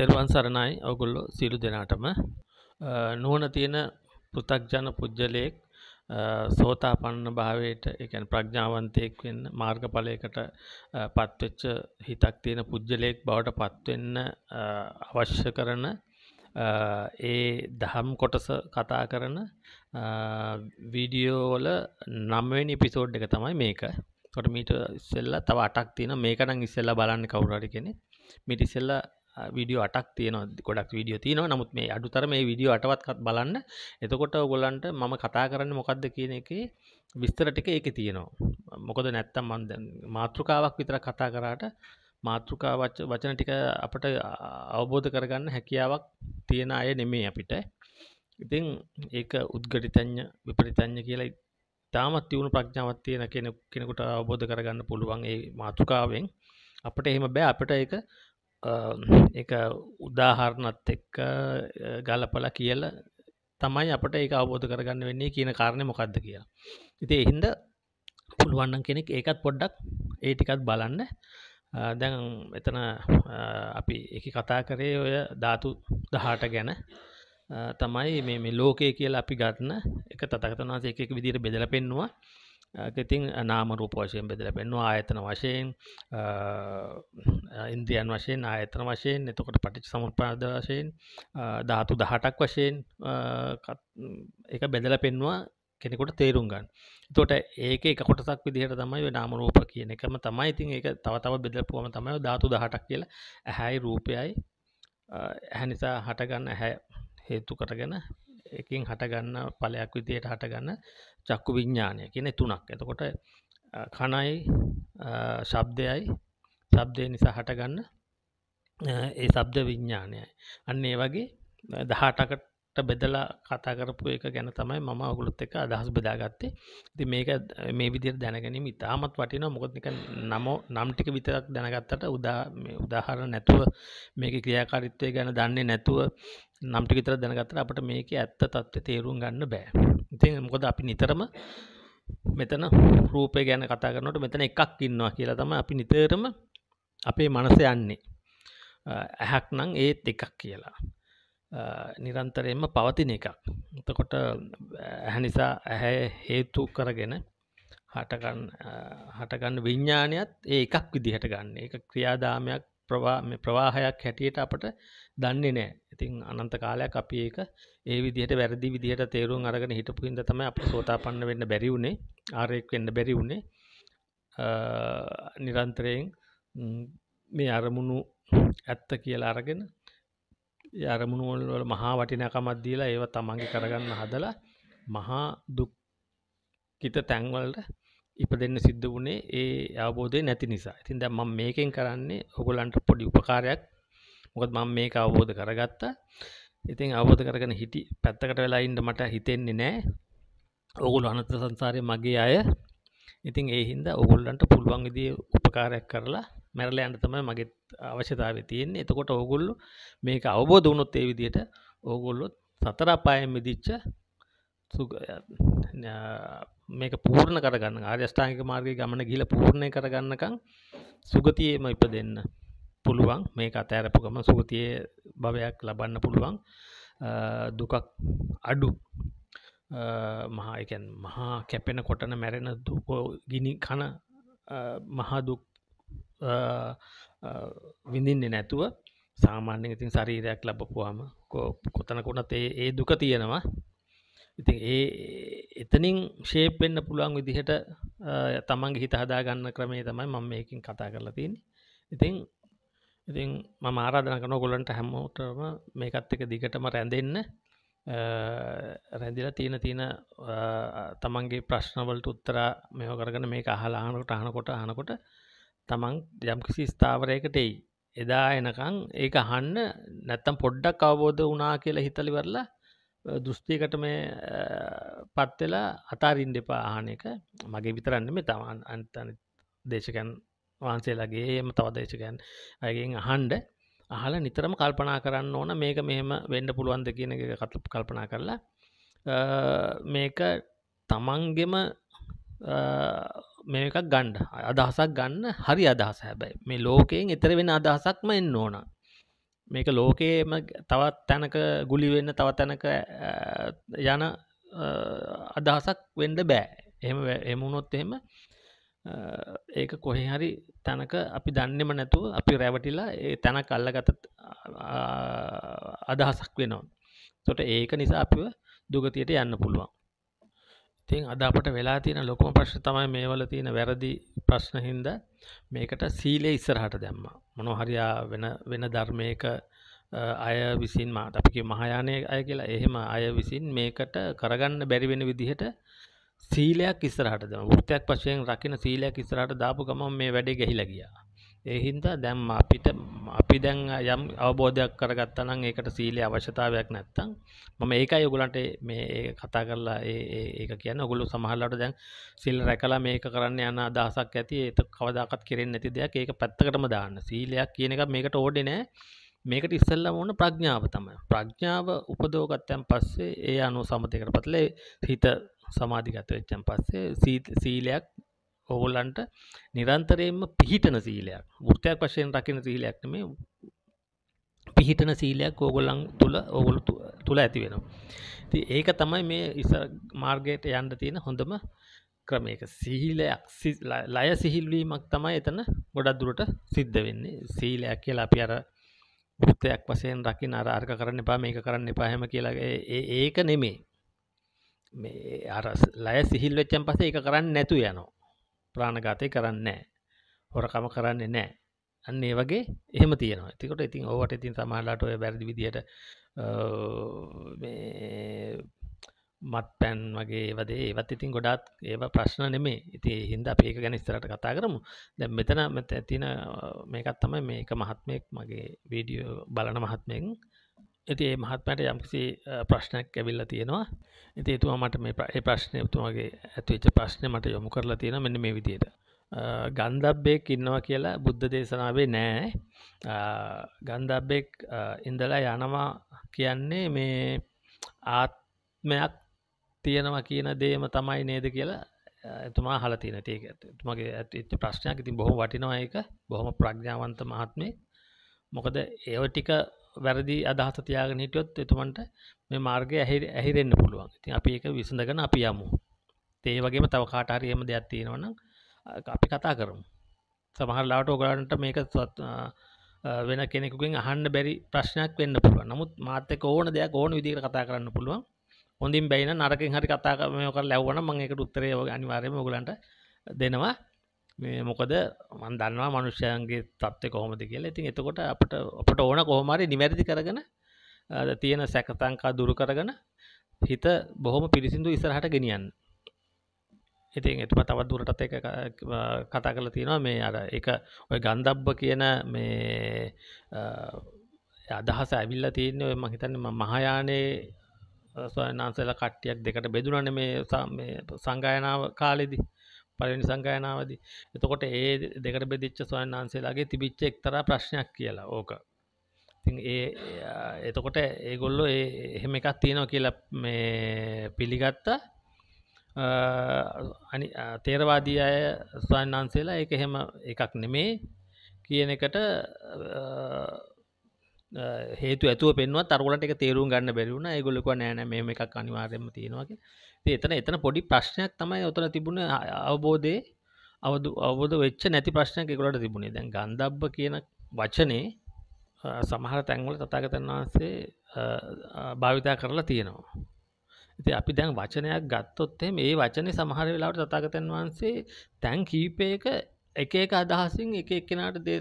තෙරුවන් සරණයි ඔගොල්ලෝ සියලු දෙනාටම නුවණ තියෙන පෘථග්ජන පුජ්‍යලයක් සෝතාපන්න භාවයට එකැන ප්‍රඥාවන්තයෙක් වෙන්න මාර්ගඵලයකට පත්වෙච්ච හිතක් තියෙන පුද්ගලයෙක් බවට පත්වෙන්න අවශ්‍ය කරන ඒ දහම් කොටස කතා කරන වීඩියෝවල නම්වෙනි පිසෝඩ් එක තමයි මේක කොට මීට ඉස්සෙල්ල තව අටක් තියෙන මේකනම් ඉස්සෙල්ලා බලන්න කවුරට කෙනෙ මිටිසෙල්ලා විඩිය අටක් තියන ගොඩක් විඩිය තියන නමුත් මේ අඩුතර මේ විඩිය අටවත්ත් බලන්න එතකොට ඔගොලන්ට මම කතා කරන්න මොකක්ද කියන එක විස්තර ටික ඒක තියෙනවා මොකද නැත්තම් මන්ද මාතෘකාවක් විතර කතා කරාට මාතෘකා වචන ටික අපට අවබෝධ කරගන්න හැකියාවක් තියෙන අය නෙමේ අපිට ඉතින් ඒක උද්ගටිතඥ විපරිතඥ කියලා ඉතාමත් තිවුණු ප්‍රඥාවත් තියෙන කෙනෙකුට අවබෝධ කරගන්න පුළුවන් ඒ මාතෘකාවෙන් අපට එහෙම බෑ අපට ඒක එක උදාහරණත් එක්ක ගලපල කියල තමයි අපට ඒ අවබෝධ කරගන්න වෙන්නේ කියන කාරණය මොකක්ද කියලා ඉති එහින්ද පුළුවන්නන් කෙනෙක් ඒකත් පොඩ්ඩක් ඒටිකත් බලන්න දැන් එතන අපි එක කතා කරේ ඔය ධාතු දහට ගැන තමයි මේ ලෝකය කියලා අපි ගන්න එක තතකතනාසේ එකක් විදිර බෙදල පෙන්නවා ඉතිං නාමරූප වශයෙන් බෙදල පෙන්වා ආයතන වශයෙන් ඉන්ද්‍රියන් වශයෙන් ආයතන වශයෙන් එතකොට පටිච් සමුපාද වශයෙන් ධාතු දහටක් වශයෙන් එක බෙදල පෙන්වා කෙනෙකුට තේරුම් ගන්න තොට ඒක කොටසක් විදිහට තමයි නාමරූප කියන එකම තමයි ඉතින් ඒක තවතාව බෙදලපුුවම තමයි ධාතු දහටක් කියලා ඇහැයි රූපයයි ඇහැනිසා හටගන්න ඇහැ හේතු කරගෙන එකින් හටගන්න පලයක් විදියට හටගන්න චක්කු විඤ්ඥානය කියන තුනක් එතකොට කණයි ශබ්දයයි සබ්දය නිසා හටගන්න ඒ සබ්ද විඤ්ඥානයයි අන්න ඒ වගේ දහටකට බෙදලා කතා කරපු එක ගැන තමයි මම ඔගුලොත් එක අදහස් බෙදාගත්තේ ති මේක මේ විදිර දැනගැනීම ඉතාමත් වටින මොකොත්ක නමෝ නම්ටික විතරක් දැනගත්තට උදා උදාහර නැතුව මේක ක්‍රියාකාරිත්වය ගැන දන්නේ නැතුව නම්ටි විතර දැනගත්තර අපට මේක ඇත්ත තත්ව තේරුම් ගන්න බෑ ඉතින් මොකද අපි නිතරම මෙතන රූපය ගැන කතා කරනට මෙතන එකක් ඉන්නවා කියලා තම අපි නිතරම අපේ මනස යන්නේ ඇහැක් නං ඒත් එකක් කියලා නිරන්තරයෙන්ම පවතින එකක් එතකොට ඇහැනිසා ඇහැ හේතු කරගෙන හටගන්න හටගන්න විඤ්ඥානයත් ඒ එකක් විදිහට ගන්න එක ක්‍රියාදාමයක් ප්‍රවාහයක් හැටියට අපට දන්නේ නෑ ඉතින් අනන්ත කාලයක් අපි ඒක ඒ විදිහට වැරදි විදිහට තේරුම් අරගෙන හිටපුින්ද තම අප සෝතා පන්න වෙන්න බැරිවුණේ ආරයෙක් වෙන්න බැරි වුණේ නිරන්තරයෙන් මේ අරමුණු ඇත්ත කියලා අරගෙන අරමුණුවල්වල මහා වටිනකමත් දීලා ඒව තමන්ගේ කරගන්න හදලා මහා දුක්කිත තැන්වලට ඉප දෙන්න සිද්ධ වුණේ ඒ අවබෝධය නැති නිසා ඉතින් දැ මම මේකෙන් කරන්නේ ඔගොලන්ට පොඩි උපකාරයක් මොකත් මං මේක අවබෝධ කරගත්තා ඉතින් අවබෝධ කරගෙන හිටි පැත්තකට වෙලායින්ට මට හිතෙන්නේ නෑ ඔගුල් අනත සංසාරය මගේ අය ඉතින් ඒ හින්දා ඔගුල්ලන්ට පුළුවන් විදිිය උපකාරයක් කරලා මැරල අන්ට තම මගේත් අවශ්‍යතාව තියෙන් එතකොට ඕගොල්ලු මේක අවබෝධ වුණොත් ඒ විදියට ඕගොල්ලොත් සතර පායම් මිදිච්ච මේක පූර්ණ කරගන්න ආර්යෂ්ඨාංක මාර්ගය ගමන ගිල පූර්ණය කරගන්නකං සුගතියේම ඉප දෙන්න පුළුවන් මේක අතෑරපු ගම සුගතියේ භවයක් ලබන්න පුළුවන් දුකක් අඩු මහාකැන් මහා කැපෙන කොටන මැරෙන දුකෝ ගිනි කන මහා දුක් විඳින්නේ නැතුව සාමාන්‍ය ඉතින් ශරීරයක් ලබපුවාම කොතනකුණත් ඒ දුක තියෙනවා ඉතින් ඒ එතනින් ශේප් වෙන්න පුළුවන් විදිහට තමන්ගේ හිත හදාගන්න ක්‍රමේ තමයි මම මේකින් කතා කරලා තියෙන ඉතින් ඉතින් මම ආරාධන කරන ගොලන්ට හැමෝටම මේකත් එක දිගටම රැඳෙන්න රැඳිල තියෙන තියෙන තමන්ගේ ප්‍රශ්නවලට උත්තර මෙහ කරගන මේ අහලාහනකට අහනකොට අහනකොට තමන් යම්කිසි ස්ථාවරයකට එයි එදා එනකං ඒක අහන්න නැත්තම් පොඩ්ඩක් අවබෝධ වනා කියලා හිතලිවරල දෘෂ්ටියකට මේ පත්වෙලා අතාරින් දෙපා ආහන එක මගේ විතරන්නම තමන් අන්තන දේශකයන් වහන්සේලාගේ එම තව දේශකයන් අයගෙන් අහන්ඩ අහල නිතරම කල්පනා කරන්න ඕන මේක මෙහෙම වෙන්ඩ පුළුවන්ද කියන එක කතුප කල්පනා කරලා මේක තමන්ගෙම මේ එකක් ගණ්ඩ අදහසක් ගන්න හරි අදහස හැබැයි මේ ලෝකයෙන් එතර වෙන අදහසක්ම එන්න ඕන මේක ලෝකයේම තවත් තැනක ගුලි වෙන්න තවත් තැනක යන අදහසක් වඩ බෑ එම එමුණොත් එහෙම ඒක කොහේ හරි තැනක අපි දන්නෙම නැතුව අපි රැවටිලා ඒ තැන කල්ලගත අදහසක් වෙනවා තොට ඒක නිසා අපිව දුගතියට යන්න පුළුවන් ඉතින් අද අපට වෙලා තියෙන ලොකුම ප්‍රශ්න තමයි මේවල තියෙන වැරදි ප්‍රශ්න හින්දා මේකට සීලය ඉස්සරහට දැම්මා. මොනවා හරි වෙන වෙන ධර්මයක අය විසින් මාට අපි මහායානය අය කියලා එහෙම අය විසින් මේකට කරගන්න බැරි වෙන විදිහට සීලයක් ඉස්සරහට දැම්මා. වෘත්තයක් වශයෙන් රකින්න සීලයක් ඉස්සරහට දාපු ගමන් මේ වැඩේ ගහිලා ගියා. එහින්දා දැම් අපිට අපි දැන් යම් අවබෝධයක් කරගත්තා නම් ඒකට සීලය අවශ්‍යතාවයක් නැත්තම් මම ඒකයි ඔයගලන්ට මේ කතා කරලා ඒක කියන ඔගොල්ලෝ සමහරවිට දැන් සීල් රැකලා මේක කරන්න යන අදහසක් ඇති ඒක කවදාකවත් කෙරෙන්නේ නැති දෙයක් ඒක පැත්තකටම දාන්න සීලයක් කියන එක මේකට ඕනේ නෑ මේකට ඉස්සෙල්ලාම ඕන ප්‍රඥාව තමයි ප්‍රඥාව උපදවගත්තන් පස්සේ ඒ අනුව සමතේකටපත්ලා හිත සමාධිගත වෙච්චන් පස්සේ සීලයක් ඔහුලන්ට නිරන්තරයෙන්ම පිහිටන සීලයක් ෘතයක් වශයෙන් රකින සීලයක් මේ පිහිටන සීලයක් ඕගොල්ලන් තුළ ඔගොල තුළ ඇති වෙනවා ති ඒක තමයි මේ ඉස මාර්ගයට යන්ඩ තියෙන හොඳම ක්‍රමයක සීලයක් ලය සිහිල්වීමක් තමයි එතන ගොඩක් දුරට සිද්ධ වෙන්නේ සීලයක් කියලා අපි අර ෘතයක් වසයෙන් රකින අරර්ක කරන්න එපා මේක කරන්න එපාහැම කියලාගේ ඒක නෙමේ මේ අර ලය සිහිල්වෙච්චන් පස එක කරන්න නැතු යනවා ප්‍රාණඝාතය කරන්නේ හොරකම කරන්නේ නෑ අන්න ඒ වගේ එහම තියෙන තිකොට ඉතින් ඔවට ඉතින් සමහලාට ඔය බැරිදි විදියට මත් පැන් වගේ වදේ ඒවත් ඉතින් ගොඩාත් ඒ ප්‍රශ්න නෙමේ ඉති හින්ද අපේක ගැන ස්තරට කතා කරමු දැ මෙතන මෙත ඇතින මේකත් තමයි මේක මහත්මයෙක් මගේ වීඩියෝ බලන මහත්මයෙන් ඇති ඒ මහත්මට යම්කිසි ප්‍රශ්නයක් ඇවිල්ල තියෙනවා ඇති එතුවා මට මේ ප්‍රශ්නය තුමාගේ ඇතුවෙච්ච ප්‍රශ්නය මට යොමු කරලා තියෙන මෙන්න මේ විදියට ගන්ධබ්බෙක් ඉන්නවා කියලා බුද්ධ දේශනාවේ නෑ ගන්ධබ්බෙක් ඉඳලා යනවා කියන්නේ මේ ආත්මයක් තියෙනවා කියන දේම තමයි නේද කියලා එතුමා හල තියෙන ඒක තුමගේ ඇත්ච ප්‍රශ්නයක් ඉතින් බොහෝ වටිනවා එක බොහොම ප්‍රඥාවන්ත මහත්මේ මොකද ඒව ටික වැරදි අදහස තියාගෙන හිටියොත් එතුමන්ට මේ මාර්ගය ඇහි ඇහිරෙන්න්න පුළුවන් ඉතින් අපි එක විසඳගෙන අපි යමු ඒ වගේම තව කාටාරයම දෙයක් තියෙනවන අපි කතා කරමු සමහරලාට ඔගලන්ට මේක වෙන කෙනෙකුෙන් අහන්න බැරි ප්‍රශ්නයක් වෙන්න පුළුව නමුත් මාතක ඕන දෙයක් ඕන විදිර කතා කරන්න පුළුවන් හොඳින් බැයින නරකින් හරි කතාකමය කර ලැවන මං එකට උත්තරය අනිවාරයම ගලන්ට දෙනවා මේ මොකද මන් දන්නවා මනුෂ්‍යයන්ගේ තත්ත්වය කොහොමද කියලා ඉතින් එතකොට අපට අපට ඕන කොහොමරි නිවැරදි කරගෙන තියෙන සැකතංකා දුරු කරගෙන හිත බොහොම පිරිසිදු ඉස්සරහට ගෙනියන් ඉතින් එතුම තවත් දුරටත් එක කතා කළ තියෙනවා මේ අර එක ඔය ගන්ධබ්බ කියන මේ අදහස ඇවිල්ල තියන්නේ ඔය මහිතන්න මහායානයේ ස්වයනාන්සල කට්ටියක් දෙකට බෙදුනන මේ සංගායනාව කාලෙදී පලනි සංගායනාවදී එතකොට ඒ දෙකට බෙදිච්ච ස්වයන් වහන්සේලාගේ තිබිච්ච එක්තර ප්‍රශ්නයක් කියලා ඕක ඒ එතකොට ඒගොල්ලො එහෙම එකක් තියෙනවා කියලා මේ පිළිගත්තා අනි තේරවාදී අය ස්වයන් වහන්සේලා එක එහෙම එකක් නෙමේ කියන එකට හේතු ඇතුව පෙන්ව තරගලට එක තේරුම් ගන්න බැරිවුණ ඒගොලක නෑන මේ එකක් අනිවාර්යම තියෙනවාගේ එතන එතන පොඩි ප්‍රශ්නයක් තමයි ඔතන තිබුණ අවබෝධය අවද අවබෝධ වෙච්ච නැති ප්‍රශ්නයක් එකොලට තිබුණේ දැන් ගන්ධබ්බ කියන වචනේ සමහර තැන්වල තතාගතන් වහන්සේ භාවිතා කරලා තියෙනවා ඉති අපි දැන් වචනයක් ගත්තොත්තේ මේ වචනය සමහර වෙලාට තතාගතන් වහන්සේ තැන් කීපයක එක එක අදහසින් එක එක්කෙනට දේ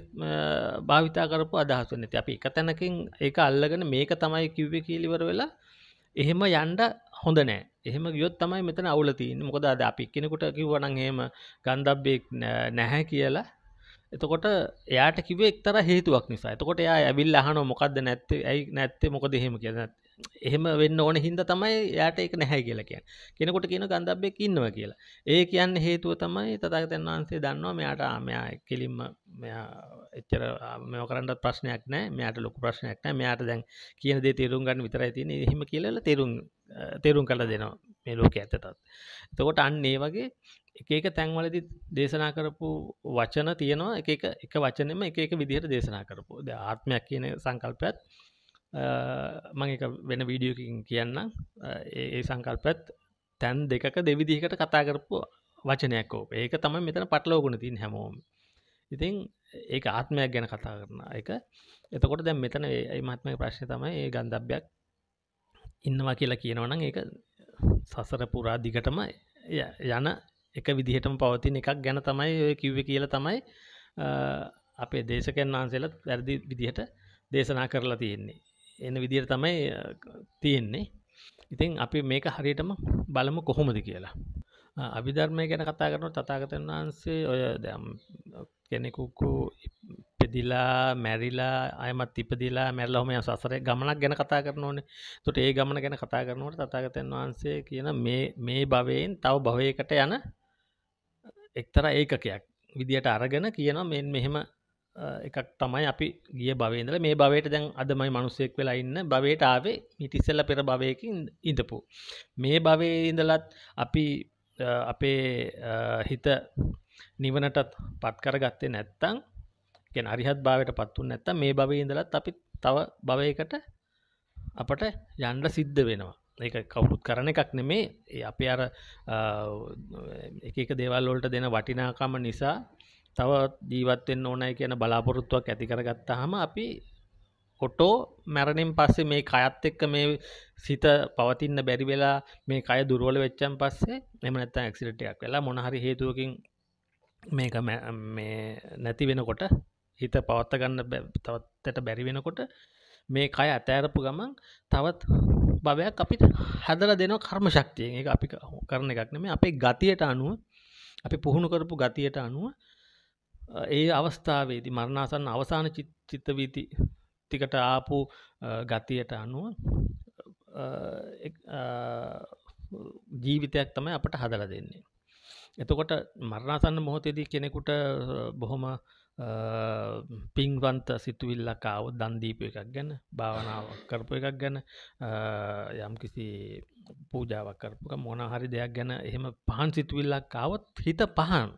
භාවිතා කරපු අදහසු නැති අපි එක තැනකින් ඒක අල්ලගෙන මේක තමයි කිව්ව කීලිවර වෙලා එහෙම යන්ඩ හොඳ නෑ එහෙම ගියොත් තමයි මෙතන අවුලතින් මොකද අද අපි කෙනෙකුට කිව්වනන් හෙම ගන්ධබ්බෙක් නැහැ කියලා එතකොට එයාට කිවේ එක්තර හේතුවක් නිසා එතකොට එයා ඇවිල් අහන මොකක්ද නැත්තේ ඇයි නැත්තේ මොකද හෙම කිය එහෙම වෙන්න ඕන හින්ද තමයි යට එක නැහැ කියලා කියන කෙනකොට කියන ගන්ධබ්බෙක් ඉන්නවා කියලා ඒ කියන්න හේතුව තමයි තතාක තැන් වහන්සේ දන්නවා මෙයාට මෙයා කෙලින්ම මෙයා එච්චර මෙ කරන්නත් ප්‍රශ්නයක් නෑ මෙයාට ලොකු ප්‍රශ්නයක් නෑ මෙයාට දැන් කියන දේ තේරුම් ගන්න විතරයි තියෙන එහෙම කියලල තේරුම් තේරුම් කළ දෙනවා මේ ලෝක ඇතතත් තකොට අන්න ඒ වගේ එක එක තැන්වලදි දේශනා කරපු වචන තියෙනවා එක එක වචනෙම එක එක විදිහට දේශනා කරපු ද ආත්මයක් කියන සංකල්පයත් මං එක වෙන වීඩියෝකින් කියන්න ඒ සංකල්පත් තැන් දෙකක දෙවිදිහකට කතා කරපු වචනයක්කෝ ඒක තම මෙතන පටලෝගුණ තින් හැමෝම් ඉතින් ඒ ආත්මයක් ගැන කතා කරන එක එතකොට දැම් මෙතන ඒ මත්ම ප්‍රශ්න තමයි ඒ ගන්ධබ්යක් ඉන්නවා කියලා කියනවනම් ඒ සසර පුරා දිගටම යන එක විදිහටම පවතින එකක් ගැන තමයි ඔය කිව්ව කියල තමයි අපේ දේශකයන් වහන්සේලත් වැරදි විදිහට දේශනා කරලා තියෙන්නේ එන විදිර තමයි තියෙන්නේ ඉතින් අපි මේක හරියටම බලමු කොහොමද කියලා අභිධර්මය ගැන කතා කරනු තතාගතන් වහන්සේ ඔය දැම් කෙනෙකුකු ඉපදිලා මැරිලා අයමත් ඉපදිලා මැල්ලහොම සසර ගමනක් ගැන කතා කරන ඕන තුට ඒ ගමන ගැන කතා කරනවට තතාගතන් වහන්සේ කියන මේ භවයෙන් තව භවයකට යන එක්තර ඒකකයක් විදියට අරගෙන කියන මෙ මෙහෙම එකක් තමයි අපි ගිය භවේදල මේ භවයට දැන් අදමයි මනුස්සයෙක් වෙලා ඉන්න භවයට ආවේ මිටිස්සල්ල පෙර භවයකින් ඉඳපු. මේ භවේ ඉඳලත් අපි අපේ හිත නිවනටත් පත්කර ගත්තේ නැත්තං ගැන අරිහත් භාවයට පත්තුන් නැත්ත මේ භවය ඉඳලත් අපි තව භවයකට අපට යන්ඩ සිද්ධ වෙනවා ඒක කවුරුත් කරන එකක් නෙමේ අප අර එක දේවල්ලොල්ට දෙන වටිනාකම නිසා තව ජීවත්වෙන් ඕනයි කියන බලාපොරොත්තුවක් ඇති කරගත්තහම අපි ඔටෝ මැරණින් පස්සේ මේ කයත් එක්ක මේ සිත පවතින්න බැරි වෙලා මේ කය දුරුවල වෙච්චන් පස්සේ එම නැත්ත ඇක්සිටයක් වෙලා මොනහරි හේතුවකින් මේක මේ නැති වෙනකොට හිත පවත්තගන්න තවත්තට බැරි වෙනකොට මේ කය ඇතෑරපු ගමන් තවත් භවයක් අපිට හැදල දෙන කර්ම ශක්තියෙන් එක අපි කරන එකක් නෙම අපේ ගතියට අනුව අපි පුහුණු කරපු ගතියට අනුව ඒ අවස්ථාවේදී මරණාසන්න අවසාන චිත්තවීති ටිකට ආපු ගතියට අනුව ජීවිතයක් තමයි අපට හදල දෙන්නේ. එතකොට මරණාසන්න මොහොතේදී කෙනෙකුට බොහොම පින්වන්ත සිතුවිල්ලකාව දන්දීපය එකක් ගැන භාවනාව කරපු එකක් ගැන යම්කිසි පූජාවක් කරපුක මොනහරි දෙයක් ගැන එහෙම පහන් සිතුවිල්ලක් කාවත් හිත පහන්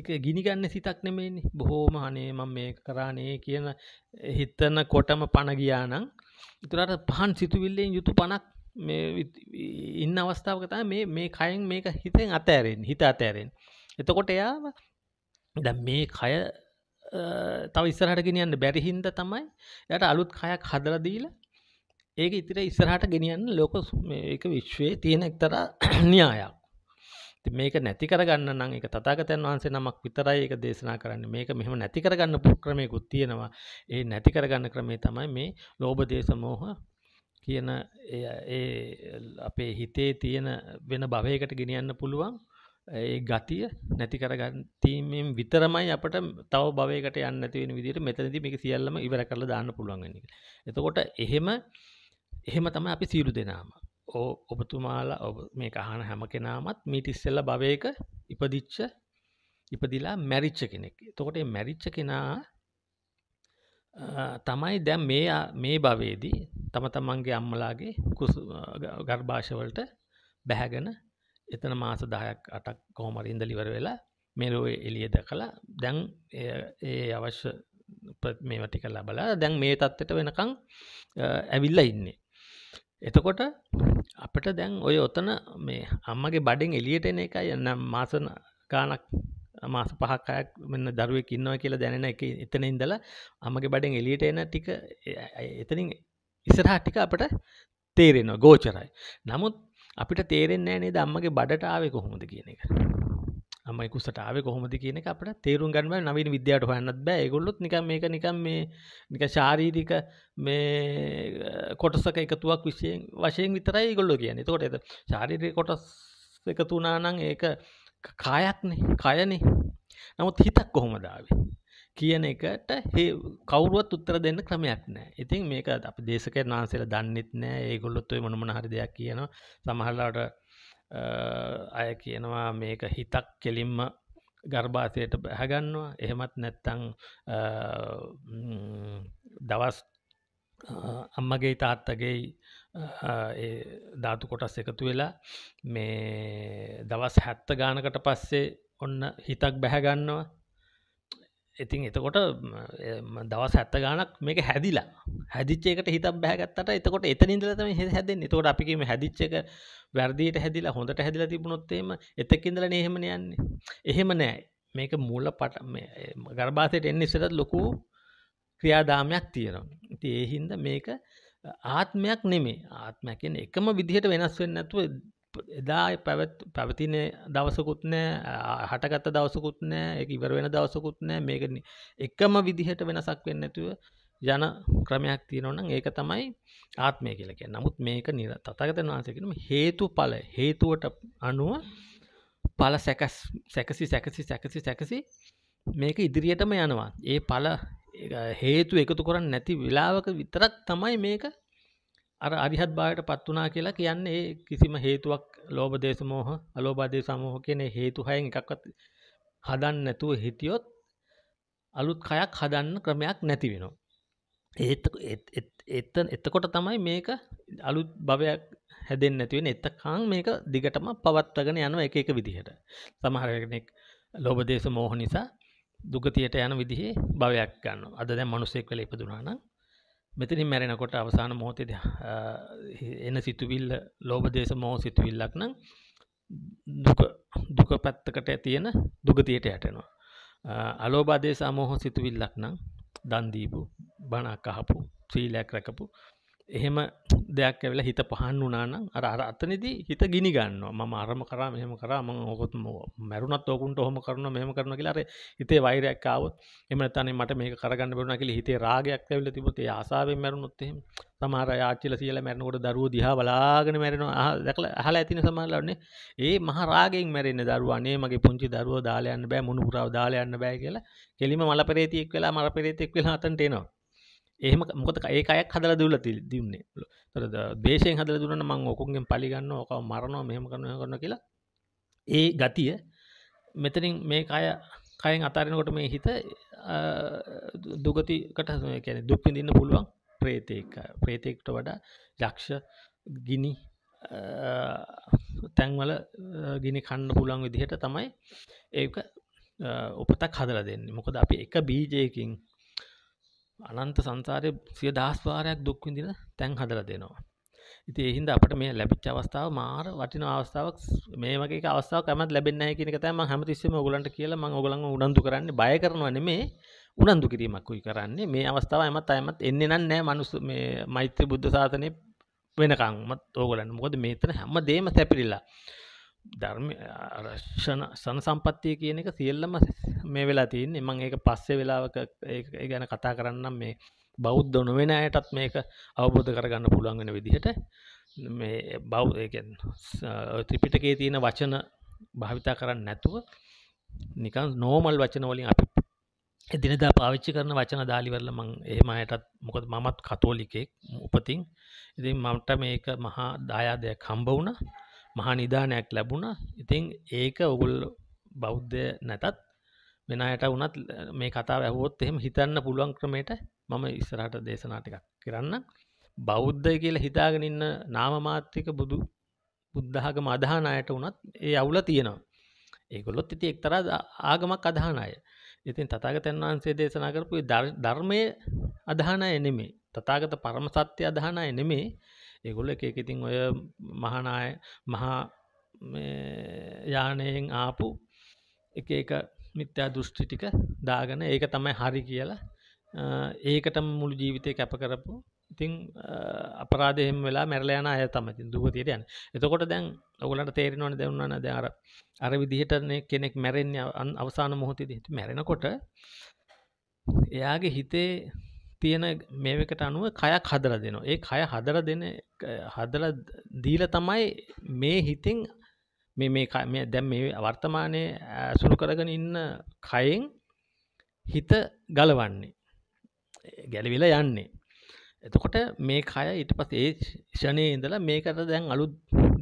එක ගිනිගන්න සිතක් නෙමේනි බොහෝම හනේ මං මේ කරානේ කියන හිතන්න කොටම පණගියානම් ඉතුරට පහන් සිතුවිල්ලෙන් යුතු පණක් ඉන්න අවස්ථාවකතා මේ මේ කයෙන් මේක හිතෙන් අතෑරෙන් හිත අතෑරෙන් එතකොට එයා ද මේ කය තව ඉස්සරහට ගෙනියන්න බැරිහින්ද තමයි යට අලුත් කයක් හදල දීල ඒක ඉතිර ඉස්සරහට ගෙනියන්න ලෝක එක විශ්වයේ තියෙන එක්තර න්‍යායක් මේක නැති කරගන්න නම් එක තතාගතයන් වහන්සේ නමක් විතරයි එක දේශනා කරන්න මේක මෙහම නැති කරගන්න ක්‍රමයකුත් තියෙනවා ඒ නැති කරගන්න ක්‍රමේ තමයි මේ ලෝබ දේශමෝහ කියන ඒ අපේ හිතේ තියෙන වෙන භවයකට ගෙනියන්න පුළුවන් ඒ ගතිය නැති කරගන්තීමෙන් විතරමයි අපට තව භවයකට යන්න ඇතිවෙන විදිට මෙතනදි මේක සියල්ලම ඉවර කරලා දාන්න පුළුවන්ගනික. එතකොට එහෙම එහෙම තම අපි සීරු දෙනාම ඔබතුමාලා ඔබ මේ අහන හැම කෙනාමත් මිටිස්සෙල්ල භවයක ඉපදිච්ච ඉපදිලා මැරිච්ච කෙනෙක් තොකොට මැරිච්ච කෙනා තමයි දැම් මේ මේ භවේදී තම තමන්ගේ අම්මලාගේ ගර්භාෂවලට බැහැගෙන එතන මාස දායක් අටක් කෝමර ඉඳලිවර වෙලා මෙලෝ එලිය දැකලා දැන් ඒ අවශ්‍ය මේවටි කලා බලා දැන් මේ තත්ත්වට වෙනකං ඇවිල්ල ඉන්නේ එතකොට අපට දැන් ඔය ඔතන මේ අම්මගේ බඩෙන් එලියට එන එක යන්න මාසන ගානක් මාස පහකයක් මෙන්න දරුවෙක් ඉන්නවා කියලා දැනෙන එක එතන ඉඳලා අමගේ බඩෙන් එලියට එන ටික එතනින් ඉස්සරහ ටික අපට තේරෙනවා ගෝචරයි නමුත් අපිට තේරෙන්නේ නෑනේ දම්මගේ බඩට ආවෙ කොහොමද කියන එක මයිකුස්සටාව කොහොමති කියන අපට තේරුම් ගන්නව නවීන විද්‍යාට හන්නත් බෑ ගොල්ලොත් නික මේක නිකම් මේ නික ශාරීරික මේ කොටසක එකතුවක් විශයෙන් වශයෙන් විතරයි ගොල්ලො කියන තකොට ඇද ශාරීරය කොටස් එකතුනානං ඒක කායක්නේ කයනේ නමුත් හිතක් කොහොමදාවේ කියන එකට කවරුවත් උත්තර දෙන්න ක්‍රමයක් නෑ ඉතින් මේක අප දේශක නාන්සේල දන්නෙත් නෑ ඒගොල්ලොත්තුව මනමන හරි දෙයක් කියනවා සමහල්ලාට අය කියනවා මේක හිතක් කෙලින්ම ගර්භාතයට බැහගන්නවා එහෙමත් නැත්තං දවස් අම්මගේ තාත්තගේ ධාතු කොටස් එකතු වෙලා මේ දවස් හැත්ත ගානකට පස්සේ ඔන්න හිතක් බැහැගන්නවා ඉතින් එතකොට දවස් හැත්ත ගානක් මේක හැදිලා හැදිච්චේකට හිත බැහගත්තට එතකොට එතනින්දලතම හෙ හැදෙන් එතකොට අපිකීම හැදිච්චක වැරදිට හැදිලා හොඳට හැදිලා තිබුණොත්තේම එතකින්දල නහෙමන යන්නේ එහෙම නෑ මේක මුල්ල පට ගර්භාතයට එන්න ඉස්සරත් ලොකු ක්‍රියාදාමයක් තියෙනවා ති ඒහින්ද මේක ආත්මයක් නෙමේ ආත්මැකෙන් එකම විදිහට වෙනස් වෙන්න ඇතුව එදා පැවත් පැවතින දවසකුත් නෑ හටගත්ත දවසකුත් නෑ එක ඉවර වෙන දවසකුත් නෑ මේකන එකම විදිහට වෙනසක් වෙන්නැතුව යන ක්‍රමයක් තියෙනවන ඒක තමයි ආත්මය කියලක නමුත් මේක නිර තතගතන වහන්සකරම හේතු පල හේතුවට අනුව පල සැකස් සැකසි සැකසි සැකසි සැකසි මේක ඉදිරියටම යනවා ඒ පල හේතු එකතු කරන්න නැති වෙලාවක විතරක් තමයි මේක අර අරිහත් භාවයට පත් වනා කියලා කියන්නේ කිසිම හේතුවක් ලෝභ දේශ මෝහ අලෝභ දේශ මෝහ කියන හේතු හයෙන් එකක්වත් හදන්න නැතුව හිටියොත් අලුත් කයක් හදන්න ක්‍රමයක් නැති වෙනවා. ඒත් එතකොට තමයි මේක අලුත් භවයක් හැදෙන් නැතිවෙන එත්තකාං මේක දිගටම පවත්වගෙන යන එක එක විදිහට සමහරගෙනෙක් ලෝබදේශ මෝහ නිසා දුගතියට යන විදිහේ භවයක් ගන්න අද දැ මනුසෙක් කළ ඉපදුනානම් මෙතනින් මැරෙනකොට අවසාන මොහොතේද එන සිතුවිල්ල ලෝබදේශ මෝ සිතුවිල්ලක් නම් දුක පැත්තකට තියෙන දුගතියට යටනවා. අලෝබාදේ සමෝහ සිතුවිල්ලක් නම් දන්දීපු බණක් අහපු ශ්‍රීලයක් රැකපු එහෙම දෙයක් ඇවෙලා හිත පහන් වුනාන අර අර අතනෙති හිත ගිනි ගන්න ම අරම කරා මෙහම කරා ම ඔකොත් මැරුණත් ඕකුන්ට හොම කරන මෙහම කරන කියලාර හිතේ වෛරයක්කාවත් එම තන මට මේ කරගන්න බරුණ කියල හිතේ රාගයක් ඇවල තිබොතේ ආසාාවෙන් මැරුණොත්තේ සමහර ආච්චිල සියල මැරනකොට දරුව දිහා බලාගෙන මැරෙන දැකල හල ඇතින සමල්ලන්නේ ඒ මහරාගෙන් මැරෙන දරුවනේ මගේ පුංචි දරුව දාලයන්න බෑ මුණු පුරාව දාලයන්න බෑ කියලා කෙලිම මල පෙරේතියෙක් වෙලා මර පෙරේතෙක් වෙලා අතන්ටේනවා එහම මොකද ඒක අයක් හදල දුල ති දන්නේ තරද දේශයෙන් හදල දුරන මං ඕකුන්ගෙන් පලිගන්න ඕක මරණවා මෙහම කරන කරන කියලා ඒ ගතිය මෙතනින් මේ අය කයෙන් අතාරනකොට මේ හිත දුගතිකට කැන දුක්ති දින්න පුළුවන් ප්‍රේතෙක් ප්‍රේතෙක්ට වඩා යක්ෂ ගිනි තැන්වල ගිනි කණ්ඩ පුළන් විදිහට තමයි ඒක උපතක් හදල දෙන්න මොකද අපි එක බීජයකින් අනන්ත සංසාරය සිය දහස් පාරයක් දුක්විඳින තැන් හදල දෙනවා ඉති එහින්ද අපට මේ ලැබිච් අවස්ථාව මාර වටින අවස්ථාවක් මේ වගේ අවස්ථාව කමත් ලැබෙන්න කියනක තම හැමතිස්සම ඔගලන්ට කියලා ම ඔගලන් උඩන්දු කරන්න බය කරනවන මේ උනන්දු කිරීමක්කුයි කරන්නේ මේ අවස්ථාව එමත් අයමත් එන්න නෑ මනුස මේ මෛත්‍ය බුද්ධ සාතනය වෙනකංමත් ඕගලන්න මොකද මේතන හැම දේම සැපිරිල්ලා ධර්ම රක්ෂණ සන සම්පත්තිය කියන එක සියල්ලම මේ වෙලා තියෙන් එමං ඒක පස්සේ වෙලාවක ගැන කතා කරන්නම් මේ බෞද්ධ නොවෙන අයටත් මේක අවබෝධ කරගන්න පුළුවන්ගෙන විදිහට මේ බෞ්යකෙන් ත්‍රිපිටකේ තියෙන වචන භාවිතා කරන්න නැතුව නිකන් නෝමල් වචන වලින් අපි එදිනදා පාවිච්චි කරන වචන දාලිවරල මං එහෙම අයටත් මොකද මමත් කතෝලිකෙක් උපතින් ඉතින් මමට මේක මහා දායාදයක් හම්බ වුණා මහා නිධානයක් ලැබුණ ඉතිං ඒක ඔගුල් බෞද්ධ නැතත් වෙනයට වනත් මේ කතා ඇහෝත් එහෙම හිතන්න පුළුවන් ක්‍රමයට මම ඉස්සරහට දේශනාටිකක් කරන්න බෞද්ධය කියලා හිතාගෙන ඉන්න නාමමාත්‍රික බුදු බුද්ධාගම අදහනායට වනත් ඒ අවුල තියෙනවා ඒගොලොත් ඉති එක්තර ආගමක් අදහනාය ඉතින් තතාගතයන් වහන්සේ දේශනා කරපු ධර්මය අදහනය එනෙමේ තතාගත පරම සත්‍යය අදහනය එනෙමේ ඒගොල්ල එක එකඉතින් ඔය මහනාය මහා යානයෙන් ආපු එක එක මිත්‍යා දෘෂ්ටි ටික දාගන ඒක තමයි හරි කියලා ඒකට මුළු ජීවිතය කැප කරපු ඉතිං අපරාධයම වෙලා මැරලයන අය තමති දුවතියට යන එතකොට දැන් ඔගලට තේරෙනවන දෙවන්නන දර අර විදිහටන කෙනෙක් මැරෙන්ය අවසාන මොහොතේ මැරෙනකොට එයාගේ හිතේ තියෙන මේකට අනුව කයක් හදර දෙනවා ඒ කය හදර දෙන හදල දීල තමයි මේ හිතින් මේ මේ දැම් මේ වර්තමානය ඇසුරු කරගෙන ඉන්න කයෙන් හිත ගලවන්නේ ගැලවිල යන්නේ එතකොට මේ කය ඊට පස් ඒ ෂණය ඉඳලා මේකට දැන් අලුත්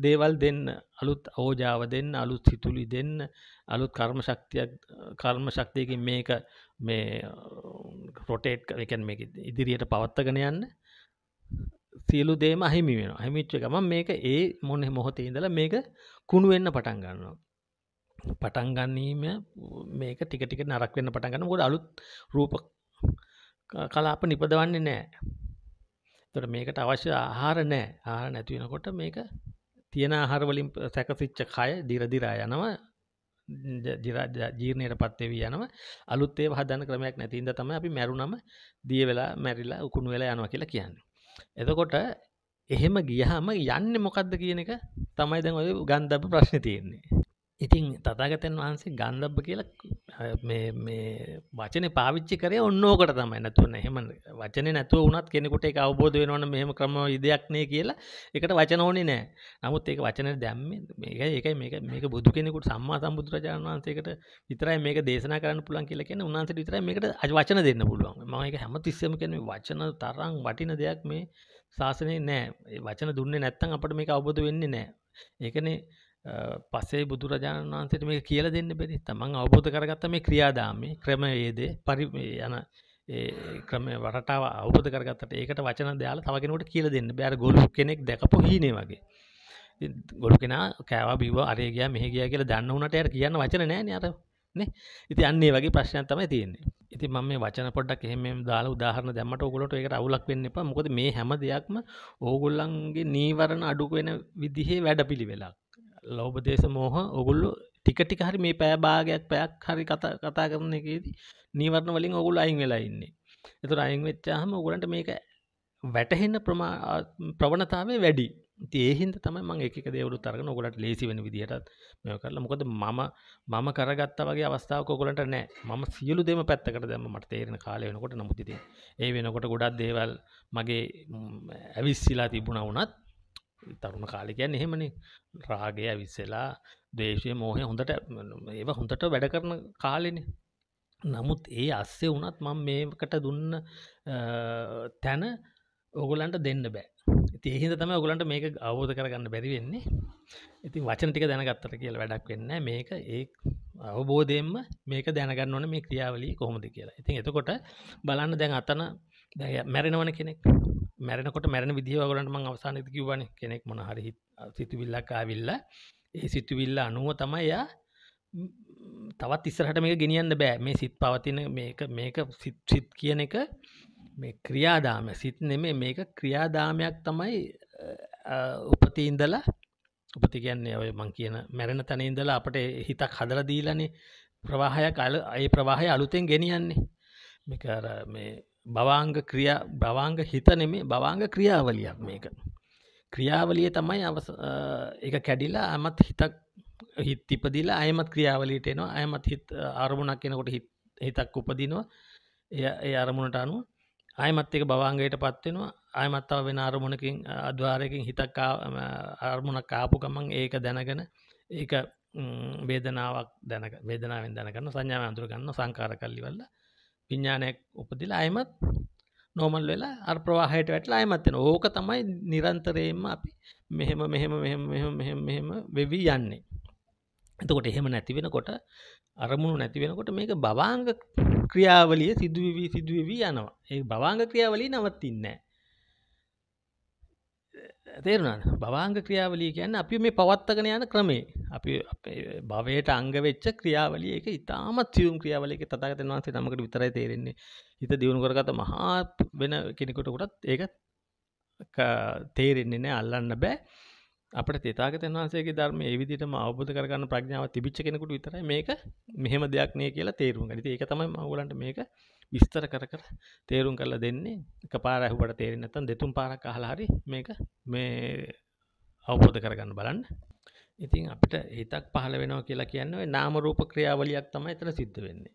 දේවල් දෙන්න අලුත් ඕජාව දෙන්න අලුත් සිතුලි දෙන්න අලුත් කර්ම ශක්තියක් කර්ම ශක්තියකින් මේක මේ රොටේට් එකන් මේ ඉදිරියට පවත්තගෙන යන්න සියලු දේම අහිමි වෙන අහිමිච්ච ගම මේක ඒ මොන මොහොතේ ඉඳල මේක කුණු වෙන්න පටන් ගන්නවා පටන් ගන්නීම මේක ටික ටික නරක් වෙන්න පටන් ගන්න ගොඩ අලුත් රූප කලාප නිපදවන්නේ නෑ තොට මේකට අවශ්‍ය ආහාර නෑ ආහාර නැතිවෙනකොට මේක තියෙන ආහාරවලින් සැකසිච්ච කය දිරදිරා යනවා ජීර්ණයට පත්වෙවී යනව අලුත්තේ හදන ක්‍රමයක් නැතින්ද තම අපි මැරුණම දිය වෙලා මැරිලා උකුණු වෙලා යනවා කියලා කියන්න. එතකොට එහෙම ගියහම යන්න මොකක්ද කියන එක තමයි දැන් ඔය ගන්ධබ ප්‍රශ්න තියෙන්නේ ඉතින් තතාගතන් වහන්සේ ගන්ධබ්බ කියල වචන පාවිච්චි කර ඔන්නෝකට තම නැතුවන හෙම වචන නැතුව වනත් කෙනෙකුට එක අවබෝධ වෙනවන මෙහම ක්‍රම ඉදයක්නය කියලා එකට වචන ඕනේ නෑ නමුත් ඒක වචන දැම්ම මේක ඒකයි මේක මේක බුදු කෙනෙකුට සම්මා සම්බුදුරජාණන් වහන්සේකට විතරයි මේක දේශනා කරන්න පුළන් කියලා කියෙන උන්සට විතර මේකට අජ වචන දෙන්න පුළුවන් ම එක හැම තිස්සම කෙන වචන තරම් වටින දෙයක් මේ ශාසනය නෑ වචන දුන්න නැත්තන් අපට මේ අවබෝධ වෙන්නේ නෑ ඒකනේ පසේ බුදුරජාණන් වන්සට මේ කියල දෙන්න බැරි තමන් අවබෝධ කරගත්ත මේ ක්‍රියාදාමේ ක්‍රමයේදේ පරි යන ක්‍රම වටාව අවබෝධ කරගත්තට ඒකට වචන දයාල තවගෙනට කියල දෙන්න බෑර ගොලු කෙනෙක් දැකපු හිනේ වගේ ගොලු කෙන කෑවා බිව අරේගයා මෙහගයා කියල දන්න වනට යට කියන්න වචන නෑ අර ඉති අන්නේ වගේ ප්‍රශ්න තම තියන්නේ ඉති ම මේ වචන පොඩක් එහෙම දාලා උදාහරණ දැමට ඔගොලට එකට අවුලක් වෙන්න එපා මොකද මේ හැම දෙයක්ම ඕගොල්ලන්ගේ නීවරණ අඩුවෙන විදිහේ වැඩ පිළිවෙලා ලෝබදේශ මෝහ ඔගුල්ලු ටික ටික හරි මේ පෑ භාගයක් පැයක් හරි කතා කතා කරන එකේදී නීවරණ වලින් ඔගුල් අයින් වෙලා ඉන්නේ එතුර අයින් වෙච්චාහම ඔගුලන්ට මේක වැටහෙන්න ප්‍රමා ප්‍රවණතාවේ වැඩි ඒහින්ද තම මං එක දෙවරු තරග ඔොලට ලේසි වෙන විදිහටත් මෙය කරලා මොකද මම මම කරගත්ත වගේ අවස්ථාව කොලට නෑ ම සියලු දෙම පැත්තකට දැම මට තේරෙන කාල වෙනකොට නමුතිති ඒ වෙනකොට ගොඩක් දේවල් මගේ ඇවිස්සිලා තිබුණ වනත් තරුණ කාලෙ කියන්න එහෙමන රාගය විස්සලා දේශය මෝහය හොඳට ඒ හොඳට වැඩ කරන කාලෙන නමුත් ඒ අස්සේ වනත් මං මේකට දුන්න තැන ඔගොලන්ට දෙන්න බෑ තියහිද තම ඔගලන්ට මේක අවබෝධ කරගන්න බැරි වෙන්නේ ඉතින් වචන ටික දැනගත්තට කියල වැඩක් වෙන්න මේක ඒ අවබෝධයෙන්ම මේක දැනගන්න ඕන මේ ක්‍රියාවලි කොහොමද කියලා ඉතින් එතකොට බලන්න දැන් අතන මැරෙනවන කෙනෙක් මැරෙනකොට මැරණ විදිහවලට මං අවසානති කිවන කෙනෙක් මොනහරි සිතුවිල්ලකාවිල්ල ඒ සිතුවිල්ල අනුව තමයියා තවත් ඉස්සරහට මේක ගෙනියන්න බෑ මේ සිත් පවතින මේක මේක සිත් කියන එක මේ ක්‍රියාදාම සිත් නෙමේ මේක ක්‍රියාදාමයක් තමයි උපති ඉඳලා උපති කියන්නේ ඔය මං කියන මැරෙන තැන ඉඳලා අපට හිතක් හදලා දීලානේ ප්‍රවාහයක් අල ඒ ප්‍රවාහය අලුතෙන් ගෙනියන්නේ මේක අර මේ බවාංග ක්‍රියා බවාංග හිත නෙමේ බවාංග ක්‍රියාවලියක් මේක ක්‍රියාවලිය තමයි අවස එක කැඩිලා අමත් හිතක් හිත් ඉපදිලා අයමත් ක්‍රියාවලට එනවා අයමත් හිත් අරමුණක් එනකොට හිතක් උපදිනවා එය අරමුණට අනුව අයමත් එක බවාංගයට පත්වෙනවා අයමත්තාව වෙන අරමුණකින් අධවාරයකින් හිතක් අරමුණක් කාපු ගමන් ඒක දැනගෙන ඒක වේදනාවක් දැන වේදනාවෙන් දැනගන්න සංඥාව අන්තුරගන්න සංකාර කල්ලිවල්ලා විඤ්ඥානයක් උපදිලා අයමත් නෝමල් වෙලා අර් ප්‍රවාහයට වැටලා අයමත්තෙන ඕක තමයි නිරන්තරයෙන්ම අපි මෙහෙම මෙහෙම මෙහෙම මෙහම මෙහෙම මෙහෙම වෙවී යන්නේ එතකොට එහෙම නැතිවෙනකොට අරමුණු නැතිවෙනකොට මේක බවාංග ක්‍රියාවලිය සිදුවවී සිදුවවී යනවා ඒ බවාංග ක්‍රියාවලී නවත්තින්නෑ තේරුණාද භවාංග ක්‍රියාවලිය කියන්න අපි මේ පවත්තගෙන යන ක්‍රමේ අපි භවයට අංගවෙච්ච ක්‍රියාවලිය එක ඉතාමත් සියුම් ක්‍රියාවලියක තතාගතන් වහන්සේ නමකට විතරයි තේරෙන්නේ හිත දියුණු කරගත මහා වෙන කෙනෙකුටකොටත් ඒක තේරෙන්නේ නෑ අල්ලන්න බෑ අපට තේතාගතන් වහන්සේගේ ධර්ම ඒ විදිහටම අවබෝධ කරගන්න ප්‍රඥාව තිබිච්ච කෙනෙකුට විතරයි මේක මෙහෙම දෙයක් නේ කියලා තේරුම් ගන්න. ඉතින් ඒක තමයි මම ඕගලන්ට මේක විස්තර කර කර තේරුම් කල දෙන්නේ එක පාරැහුට තේරෙන තන් දෙතුම් පාරක් අහලාහරි මේක මේ අවබෝධ කරගන්න බලන්න ඉතින් අපිට හිතක් පහල වෙනවා කියලා කියන්න නාම රූප ක්‍රියාවලියක් තම එතන සිද්ධ වෙන්නේ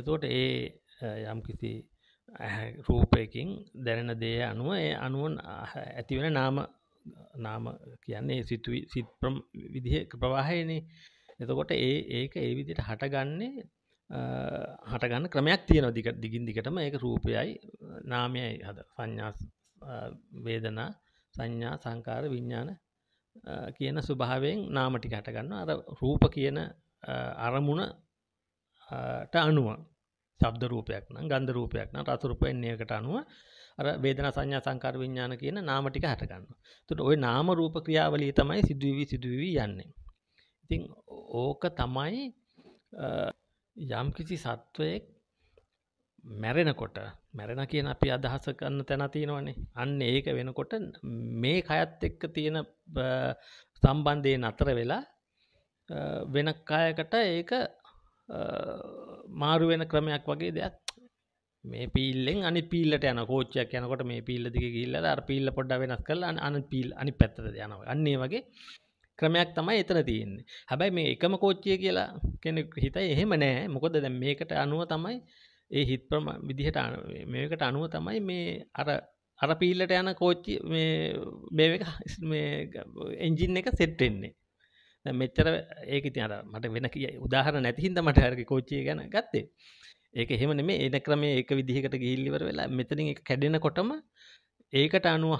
එතකොට ඒ යම් කිසි රූපයකින් දැනෙන දේ අනුව ඒ අනුවන් ඇතිවෙන නාම නාම කියන්නේ සිතුවි සිත්ප්‍රම් විදිහ ප්‍රවාහයනේ එතකොට ඒ ඒක ඒ විදිට හටගන්නේ හටගන්න ක්‍රමයක් තියෙන දික දිගින් දිකටම ඒක රූපයයි නාමයයි හද සංඥා වේදනා සංඥා සංකාර විඤ්ඥාන කියන ස්වභාවයෙන් නාමටි හටගන්න අර රූප කියන අරමුණට අනුව සබ්ද රූපයක් නම් ගන්ධ රූපයක් නම් රතුරුපයන්නේකට අනුව අර වේදන සංඥා සංකාර විඤ්ඥාන කියන නාමටික හටගන්න තුට ඔය නාම රූප ක්‍රියාවලී තමයි සිදුවී සිදුවී යන්නේ ඉතිං ඕක තමයි යම්කිසි සත්වයෙක් මැරෙනකොට මැරෙන කියන අපි අදහස කන්න තැන තියෙනවනේ අන්න ඒක වෙනකොට මේ කයත් එක්ක තියෙන සම්බන්ධය නතර වෙලා වෙන කායකට ඒක මාරු වෙන ක්‍රමයක් වගේ දෙයක් මේ පිල්ලෙන් අනි පිල්ලට යන කෝච්චයක් යනකොට මේ පිල්ල දිග ගිල්ල අර පිල්ල පොඩ්ඩ වෙනස් කරලා අන පිල් අනි පැත්තර යනවා අන්නේ වගේ ක්‍රමයක් තමයි එතන තියෙන්නේ හැබැයි මේ එකම කෝච්චිය කියලා කෙනෙක් හිතයි එහෙම නෑ මොකද දැ මේකට අනුව තමයි ඒ හිත් ප්‍රම විදිහට මේකට අනුව තමයි මේ අර අර පීල්ලට යන කෝච්චි මේ එන්ජින් එක සෙට්ටෙන්නේ මෙච්චර ඒක ති අර මට වෙන කිය උදාහර නැතිහින්ද මට හරක කෝච්චිය ගැන ගත්තේ ඒක හෙමන මේ එන ක්‍රමේ එක විදිහකට ගිල්ලිවර වෙලා මෙතනින් එක කැඩෙන කොටම ඒකට අනුව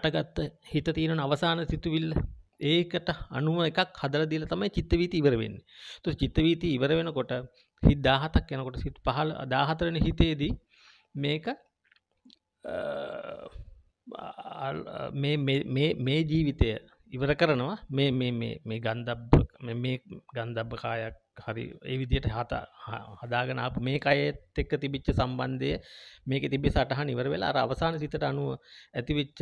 හටගත්ත හිත තියෙන අවසාන සිතුවිල්ල ඒකට අනුව එකක් හදලා දීලා තමයි චිත්තවීති ඉවර වෙන්නේ. එතකොට චිත්තවීති ඉවර වෙනකොට හිත 17ක් යනකොට සිත් 15 14 වෙනි හිතේදී මේක මේ මේ මේ ජීවිතය ඉවර කරනවා මේ මේ මේ මේ ගන්ධබ්බ මේ ගන්ධබ්බ කායක් හරි ඒ විදිහට හත හදාගෙන ආපු මේ කයෙත් එක්ක තිබිච්ච සම්බන්ධය මේක තිබි සටහන ඉවර වෙලා අර අවසාන සිතට අනුව ඇතිවෙච්ච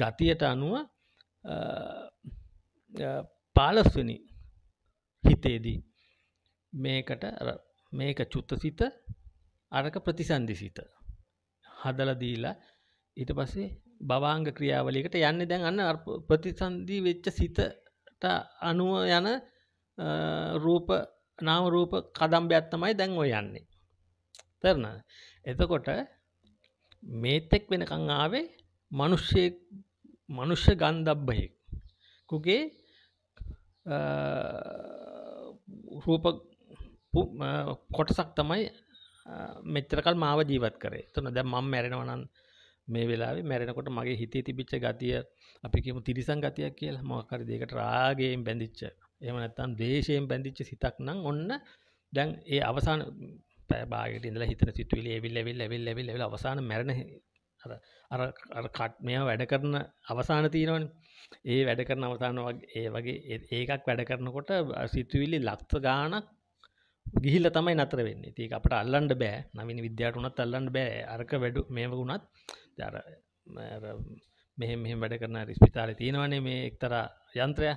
ගතියට අනුව පාලස්වනි හිතේදී මේකට මේක චුත්ත සිත අරක ප්‍රතිසන්ධි සිත හදලදීලා ඊට පස්සේ බවාංග ක්‍රියාවලියකට යන්න දැන් අන්න ප්‍රතිසන්ධී වෙච්ච සිතට අනුව යන රූප නාම රූප කදම්බයක් තමයි දැන් ඔය යන්නේ තරන එතකොට මේතෙක් වෙනකං ආවේ මනුෂ්‍යය මනුෂ්‍ය ගන්ධබ්බයෙක් කුගේ රූප කොටසක් තමයි මෙච්චරකල් මාව ජීවත් කරේ තුන දැ මම් මැරෙනවනන් මේ වෙලා මැරෙනකොට මගේ හිතේ තිබිච්ච ගතිය අපිකම තිරිසං ගතියක් කියලා මකර දෙකට රාගේෙන් බැඳිච්ච එමනත්තන් දේශයෙන් බැඳිච්ච සිතක් නම් ඔන්න දැන් ඒ අවසාන පැබාගට ඉඳලා හිතන සිතුවල එවිල් ඇවිල් ඇවිල් ඇවිල් ඇවිල් අවසාන මැරණ අර අර කට්මයා වැඩ කරන අවසාන තියෙනවන් ඒ වැඩ කරන අවසාන වගේ ඒ වගේ ඒකක් වැඩ කරනකොට සිතුවිලි ලක්ත ගානක් ගිහිල්ල තමයි නතර වෙන්න තික අපට අල්ලන්ඩ බෑ නවිනි විද්‍යාට වනත් අල්ලන්ඩ බෑ අරක වැඩු මේම වුණත් දර මෙහෙම මෙහම වැඩ කරන රිස්පිතාල තියෙනවනේ මේ එක්තර යන්ත්‍රය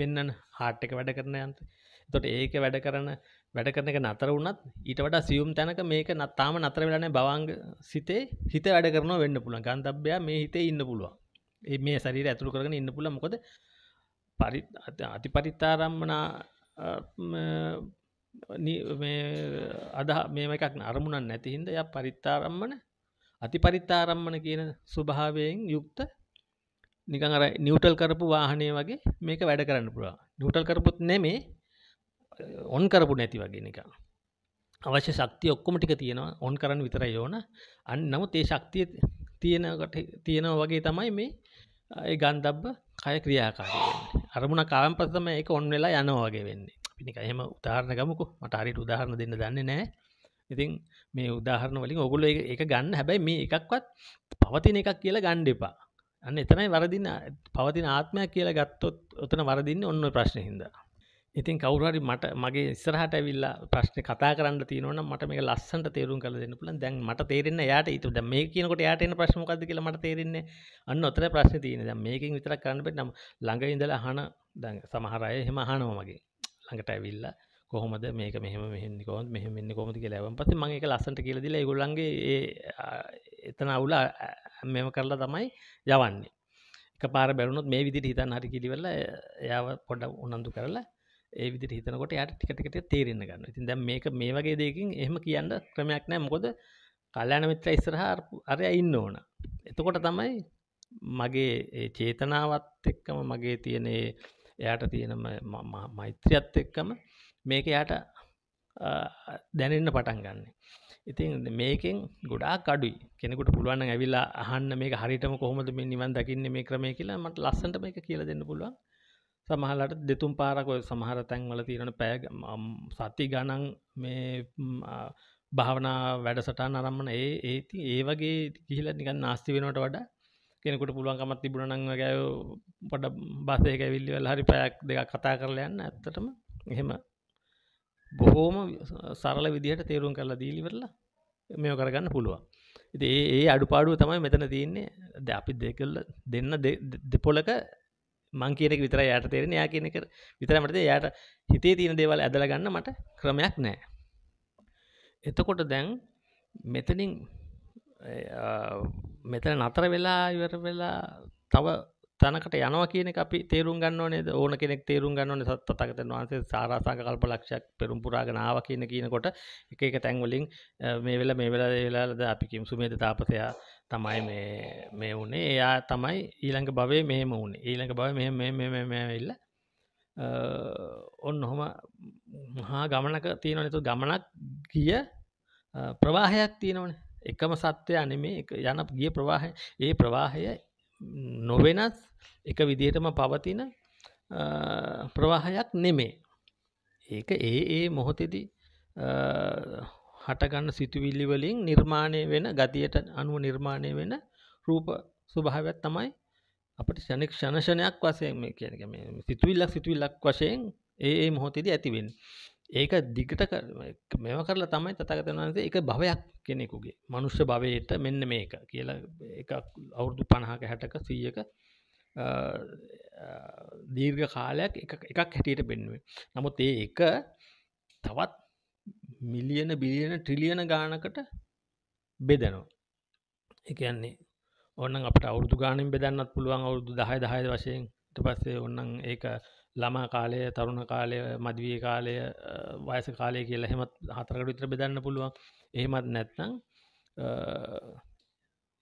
පෙන්න්නන හාට්ට එක වැඩ කරන යන්ත්‍ර තොට ඒක වැඩ කරන වැඩ කරන එක නතර වුණත් ඊට වඩා සියුම් තැනක මේක නත්තාම නතර වෙලාන බවංග සිතේ හිත වැඩ කරන වෙන්න පුළන් ගන්තබ්‍යා මේ හිතේ ඉන්න පුළුවන් ඒ මේ සරීර ඇතුළු කරගෙන ඉන්න පුළ මොකද පරි අති පරිත්තාරම්මනා අද මේම එකක් අරමුණන් නැතිහින්ද ය පරිත්තාරම්මන අති පරිත්තාරම්මන කියන ස්වභාවයෙන් යුක්ත නිකර නිියවටල් කරපු වාහනය වගේ මේක වැඩ කරන්න පුළා නිියටල් කරපුත් නෙමේ ඔන් කරපු නැති වගෙන එක අවශ්‍ය ශක්ති ඔක්කොම ටික තියෙනවා ඔන් කරන්න විතර යෝන අන්න නමුත් ඒ ශක්තිය තියෙනකට තියෙනව වගේ තමයි මේ ඒ ගන්දබ්බ කය ක්‍රියාකාරී අරමුණ කාවන් පසම ඒක ඔන් වෙලා යනවා වගේ වෙන්නේ පිනික එහෙම උදාහරණ ගමුකු මට හරියට උදාහරණ දෙන්න දන්නේ නැහැ ඉතින් මේ උදාහරණ වලින් ඔගොල්ලෝ ඒක ගන්න හැබැයි මේ එකක්වත් පවතින එකක් කියලා ගන්න එපා අන්න එතනයි වරදින්න පවතින ආත්මයක් කියලා ගත්තොත් ඔතන වරදින්නේ ඔන්න ප්‍රශ්නේ හින්දා ඉතින් කවුරහරි මට මගේ ඉස්සරහට ඇවිල්ලා ප්‍රශ්න කතා කරන්න තියනවන මට මේ ලස්සට තේරුම් කල දෙන්න පුලන් දැන් මට තේරෙන්න යායට ඉතු ද මේ කියනකොට යායට එන ප්‍රශ්මකද කියල මට තේරෙන්නේ අන්න ඔතර ප්‍රශ්න තියෙන ද මේකින් විතර කරන්නට නම් ළඟ ඉඳල හන දැන් සමහරය හෙම හනෝ මගේ ළඟට ඇවිල්ලා කොහොමද මේක මෙහම මෙහි කොත් මෙහමන්න කොමති කියලවන් පති මගේ ලසට කියලදිල ගොල්ලන්ගේ එතන අවුල මෙම කරලා තමයි යවන්නේ එක පාර බැරුණොත් මේ විදිට හිතන් හරි කිලිවෙල යාව පොඩ උනන්දු කරලා ඒ විදි හිතනකොට යට ටිකටකට තේරෙන්න්න ගන්න ඉතින් දැ මේක මේ වගේ දෙකින් එහෙම කියන්න ක්‍රමයක් නෑ මොකොද කල්ලෑන මිත්‍ර ඉස්සරහා අරය ඉන්න ඕන එතකොට තමයි මගේ චේතනාවත් එක්කම මගේ තියනේ එයාට තියෙන මෛත්‍රියත් එක්කම මේක යාට දැනෙන්න පටන් ගන්න ඉතින් මේකෙන් ගොඩා කඩුයි කෙනෙකුට පුළුවන් ඇවිලා අහන්න මේ හරිටම කොහොමද මේ නිවන් දකින්න මේ ක්‍රමය කියලා මට ලස්සට මේක කියල දෙන්න පුළුවන් සමහලට දෙතුම් පාරකොය සමහර තැන්වල තිරෙන පෑග සති ගණන් මේ භාවනා වැඩසටා නරම්මන ඒ ඒති ඒ වගේ කියල නිකන් නාස්ති වෙනට වඩා කෙනෙකුට පුළුවන්කමත් තිබුණනං ගැය පඩ බසයක විල්ලිවල් හරි පයක් දෙක කතා කරලා යන්න ඇත්තටම එහෙම බොහෝම සරල විදිහට තේරුම් කරලා දීලිවරලා මෙෝ කරගන්න පුළුවන් ඉති ඒ අඩුපාඩුව තමයි මෙතන තියන්නේ ද අපි දෙකල්ල දෙන්න දෙපොලක මං කියනෙක් විතර යට තේරෙන යා කියනෙක විතරමට යට හිතේ තියෙන දේවල් ඇදල ගන්න මට ක්‍රමයක් නෑ එතකොට දැන් මෙතනින් මෙතන නතර වෙලා ඉවර වෙලා තව තනකට යනවා කියන අපි තේරුම් ගන්න නේද ඕන කෙනෙක් තේරුම් ගන්න සත් තකතන් වහන්සේ සාරාසංක කල්ප ලක්ෂයක් පෙරම්පුරාගෙනාව කියන කියනකොට එක එක තැන්වලින් මේ වෙලා මේ වෙලා වෙලාද අපි කිම් සුමේද තාපසයා තමයි මේ මේ වනේ එයා තමයි ඊළඟ බවේ මෙහෙම වුණ ඊළඟ බව මෙහෙමඉල්ල ඔන්න හොම හා ගමනක තියෙන නතු ගමනක් ගිය ප්‍රවාහයක් තියෙනවන එකම සත්‍යය අනෙමේ යන ගිය ප්‍රවාහය ඒ ප්‍රවාහය නොවෙනස් එක විදිහටම පවතින ප්‍රවාහයක් නෙමේ ඒක ඒ ඒ මොහොතෙදී හටගන්න සිතුවිල්ලි වලින් නිර්මාණය වෙන ගතියට අනුව නිර්මාණය වෙන රූප ස්වභාවයක් තමයි අපට ෂණික් ෂණෂණයක් වශයෙන් මේ කියන මේ සිතුවිල්ලක් සිතුවිල්ලක් වශයෙන් ඒ ඒ මොහොතේදී ඇතිවෙන්නේ. ඒක දිගට මෙව කරලා තමයි තථාගතයන් වහන්සේ ඒක භවයක් කෙනෙකුගේ මනුෂ්‍ය භවයට මෙන්න මේක කියලා ඒක අවුරුදු 50ක 60ක 100ක දීර්ඝ කාලයක් එකක් හැටියට පෙන්වුවේ. නමුත් ඒ එක තවත් මිලියන බිලියන ට්‍රිලියන ගානකට බෙදනවා එකන්නේ ඔන්න අපට අවුදු ගානෙන් බෙදන්නත් පුළුවන් අවුදු දහය දහය වශයෙන්ට පස්සේ ඔන්නන් ඒක ළමා කාලය තරුණ කාලය මදවිය කාලය වයස කාලය කියලා හෙමත් හතරකට විතර බෙදන්න පුළුවන් එහෙමත් නැත්නම්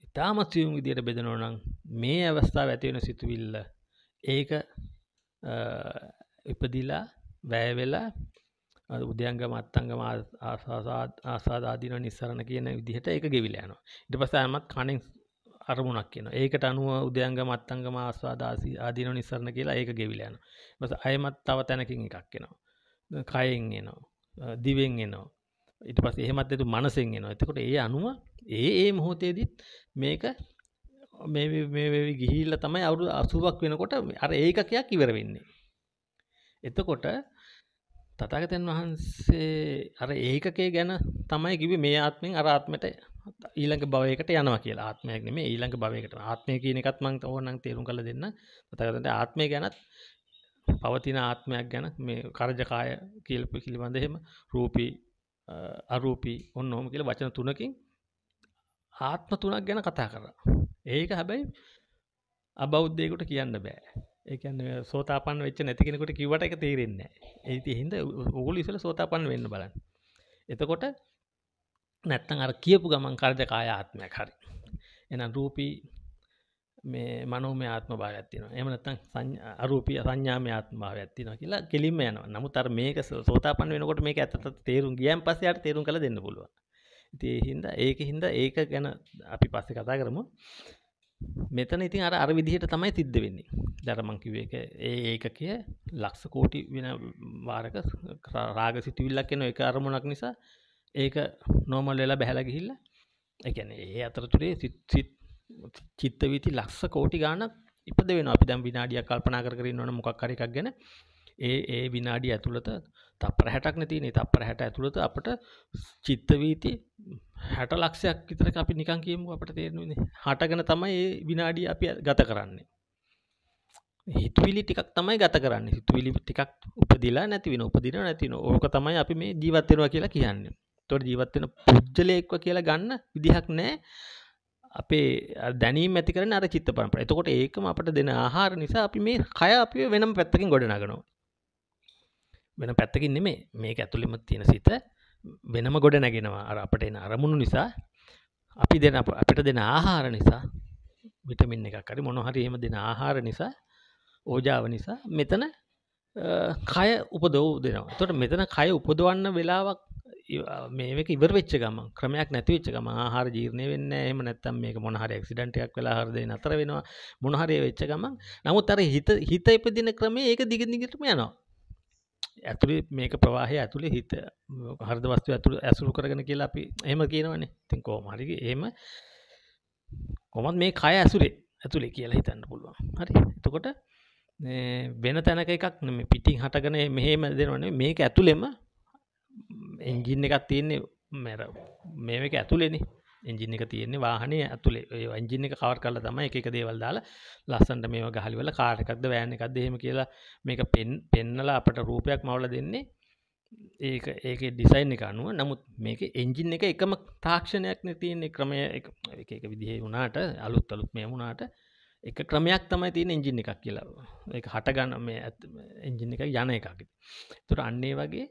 ඉතාමත් සියුම් විදියට බෙදනෝනම් මේ අවස්ථාව ඇතිවෙන සිතුවිල්ල ඒක ඉපදිලා වැෑවෙලා උදයන්ගම අත්තංගම ආසාධාදින නිස්සරණ කියන විදිහට එක ගෙවිලෑනවා ඉට පස ඇමත් කණෙන් අරමුණක් කියන ඒකට අනුව උදයන්ගම අත්තංගම ආස්වාදාසි ආදින නිස්සරණ කියලා ඒක ගෙවිලෑන බස අයමත් තව තැනකින් එකක් එනවා කයෙන් එනවා දිවෙන් එනවා ඉට පස් එහෙමත් ඇතු මනසෙන් එනවා එතකොට ඒ අනුව ඒ ඒ මොහොතේදත් මේක මේවි ගිහිල්ල තමයි අවුරු අසුවක් වෙනකොට අර ඒකකයක් ඉවර වෙන්නේ එතකොට තතාගතයන් වහන්සේ අර ඒකකේ ගැන තමයි කිවි මේ ආත්මෙන් අරාත්මට ඊළඟ බවයකට යනවා කියලා ආත්මයක් නෙමේ ඊළඟ භවයකට ආත්මය කියන එකත් මං ඕනනම් තේරුම් කරලා දෙන්න තථාගතයන්ට ආත්මය ගැනත් පවතින ආත්මයක් ගැන මේ කරජකාය කියලා පිළිබඳ එහෙම රූපී අරූපී ඔන්න ඔහොම කියලා වචන තුනකින් ආත්ම තුනක් ගැන කතා කරා ඒක හැබැයි අබෞද්ධයෙකුට කියන්න බෑ ඒකන් සෝතාපන් වෙච්ච නැතිකෙනකොට කිවට එක තේරෙන්න ඇති හිද ඔගුල ඉසල සෝතාපන් වෙන්න බලන්න එතකොට නැත්තන් අර කියපු ගමන් කර්ජකාය ආත්මයක් හරි එන රූපී මේ මනෝම ආත්ම භාගත්තින එම නත්තන් අරූපිය සංඥාම ආත්ම භාගත්තින කියලා කෙලිම යන නමු තර මේක සෝතාපන් වෙනකොට මේක ඇතත් තේරුම් ගියන් පසයට තේරුම් කළ දෙන්න පුළුව ඉතිහින්ද ඒක හින්ද ඒක ගැන අපි පස්සෙ කතා කරමු මෙතන ඉතින් අර අර විදිහට තමයි සිද්ධ වෙන්නේ දරමංකිව එක ඒක කිය ලක්ස කෝටි වෙන වාරක රාග සිතුවිල්ලක් එන එක අරමුණක් නිසා ඒක නෝමල් වෙලා බැහැල ගිහිල්ල එකැන ඒ අතරතුරේ චිත්ත විති ලක්ස කෝටි ගානක් ඉපද වෙන අපි දැම් විනාඩිය කල්පනා කරන්න ඕන මොක්කරක් ගැන ඒ ඒ විනාඩි ඇතුළත තප්පර හැටක් නැතිනේ තප්පර හැට ඇතුළත අපට චිත්තවීති හැට ලක්ෂයක් විතර අපි නිකන් කියමු අපට තේරෙන්නේ හටගෙන තමයි ඒ විනාඩිය අපි ගත කරන්නේ හිතුවිලි ටිකක් තමයි ගත කරන්නේ හිතුවිලි ටිකක් උපදිලා නැති වෙන උපදින නැති වෙන ඕක තමයි අපි මේ ජීවත් වෙනවා කියලා කියන්නේ. ඒතකොට ජීවත් වෙන පුජ්‍යලයක්ව කියලා ගන්න විදිහක් නැහැ. අපේ දැනීම ඇති කරන අර චිත්ත පරම්පරාව. එතකොට ඒකම අපට දෙන ආහාර නිසා අපි මේ කය අපි වෙනම පැත්තකින් ගොඩනගනවා. වෙන පැත්තකින් නෙමේ මේක ඇතුළිම තියෙන සිත වෙනම ගොඩ නැගෙනවා අර අපට එන අරමුණු නිසා අපි දෙන අපිට දෙන ආහාර නිසා විටමින් එකක් හරි මොනොහරි එහෙම දෙන ආහාර නිසා ඕජාව නිසා මෙතන කය උපදෝව දෙනවා තොට මෙතන කය උපදවන්න වෙලාවක් මේක ඉවර වෙච්ච ගම ක්‍රමයක් නැතිවෙච්ච ගම ආහාර ජීර්ණය වෙන්න එම නැත්තම් මේ මොනහර ක්සිඩටයක් වෙලාහරද නතර වෙනවා මොනහරය වෙච්ච ගමන් නමුත් අර හිත හිත ඉපදින ක්‍රමේ ඒක දිගදිගටම යනවා ඇතුළේ මේක ප්‍රවාහය ඇතුළේ හිත හරද වස්තු ඇතුළ ඇසුරු කරගෙන කියලා අපි එහම කියනවනේ තින් කෝමරිග ඒම කොමත් මේ කය ඇසුරේ ඇතුළේ කියලා හිතන්න පුළුවන් හරි එතකොට වෙන තැනක එකක් නම පිටින් හටගන මෙහෙම දෙනවනේ මේක ඇතුළෙම එන්ජින්න එකක් තියන්නේ මැර මේක ඇතුළෙනේ එජින එක තියෙන්නේ වාහනය ඇතුළේ එන්ජින එක කවර් කරලා තම එක දේවල් දාලා ලස්සන්ට මේ ගහලිවල කාරකක්ද වෑන එකක්ද හෙම කියලා මේක පෙන් පෙන්නලා අපට රූපයක් මවල දෙන්නේ ඒ ඒක ඩිසයින් එක අනුව නමුත් මේක එන්ජින් එක එකම තාක්ෂණයක් නතියන්නේ ක්‍රමය එක එක විදිහ වුණාට අලුත් අලුත් මේ වුණාට එක ක්‍රමයක් තමයි තියෙන එන්ජින් එකක් කියලා එක හටගන්න මේ එන්ජින් එක යන එකක් තුර අන්නේ වගේ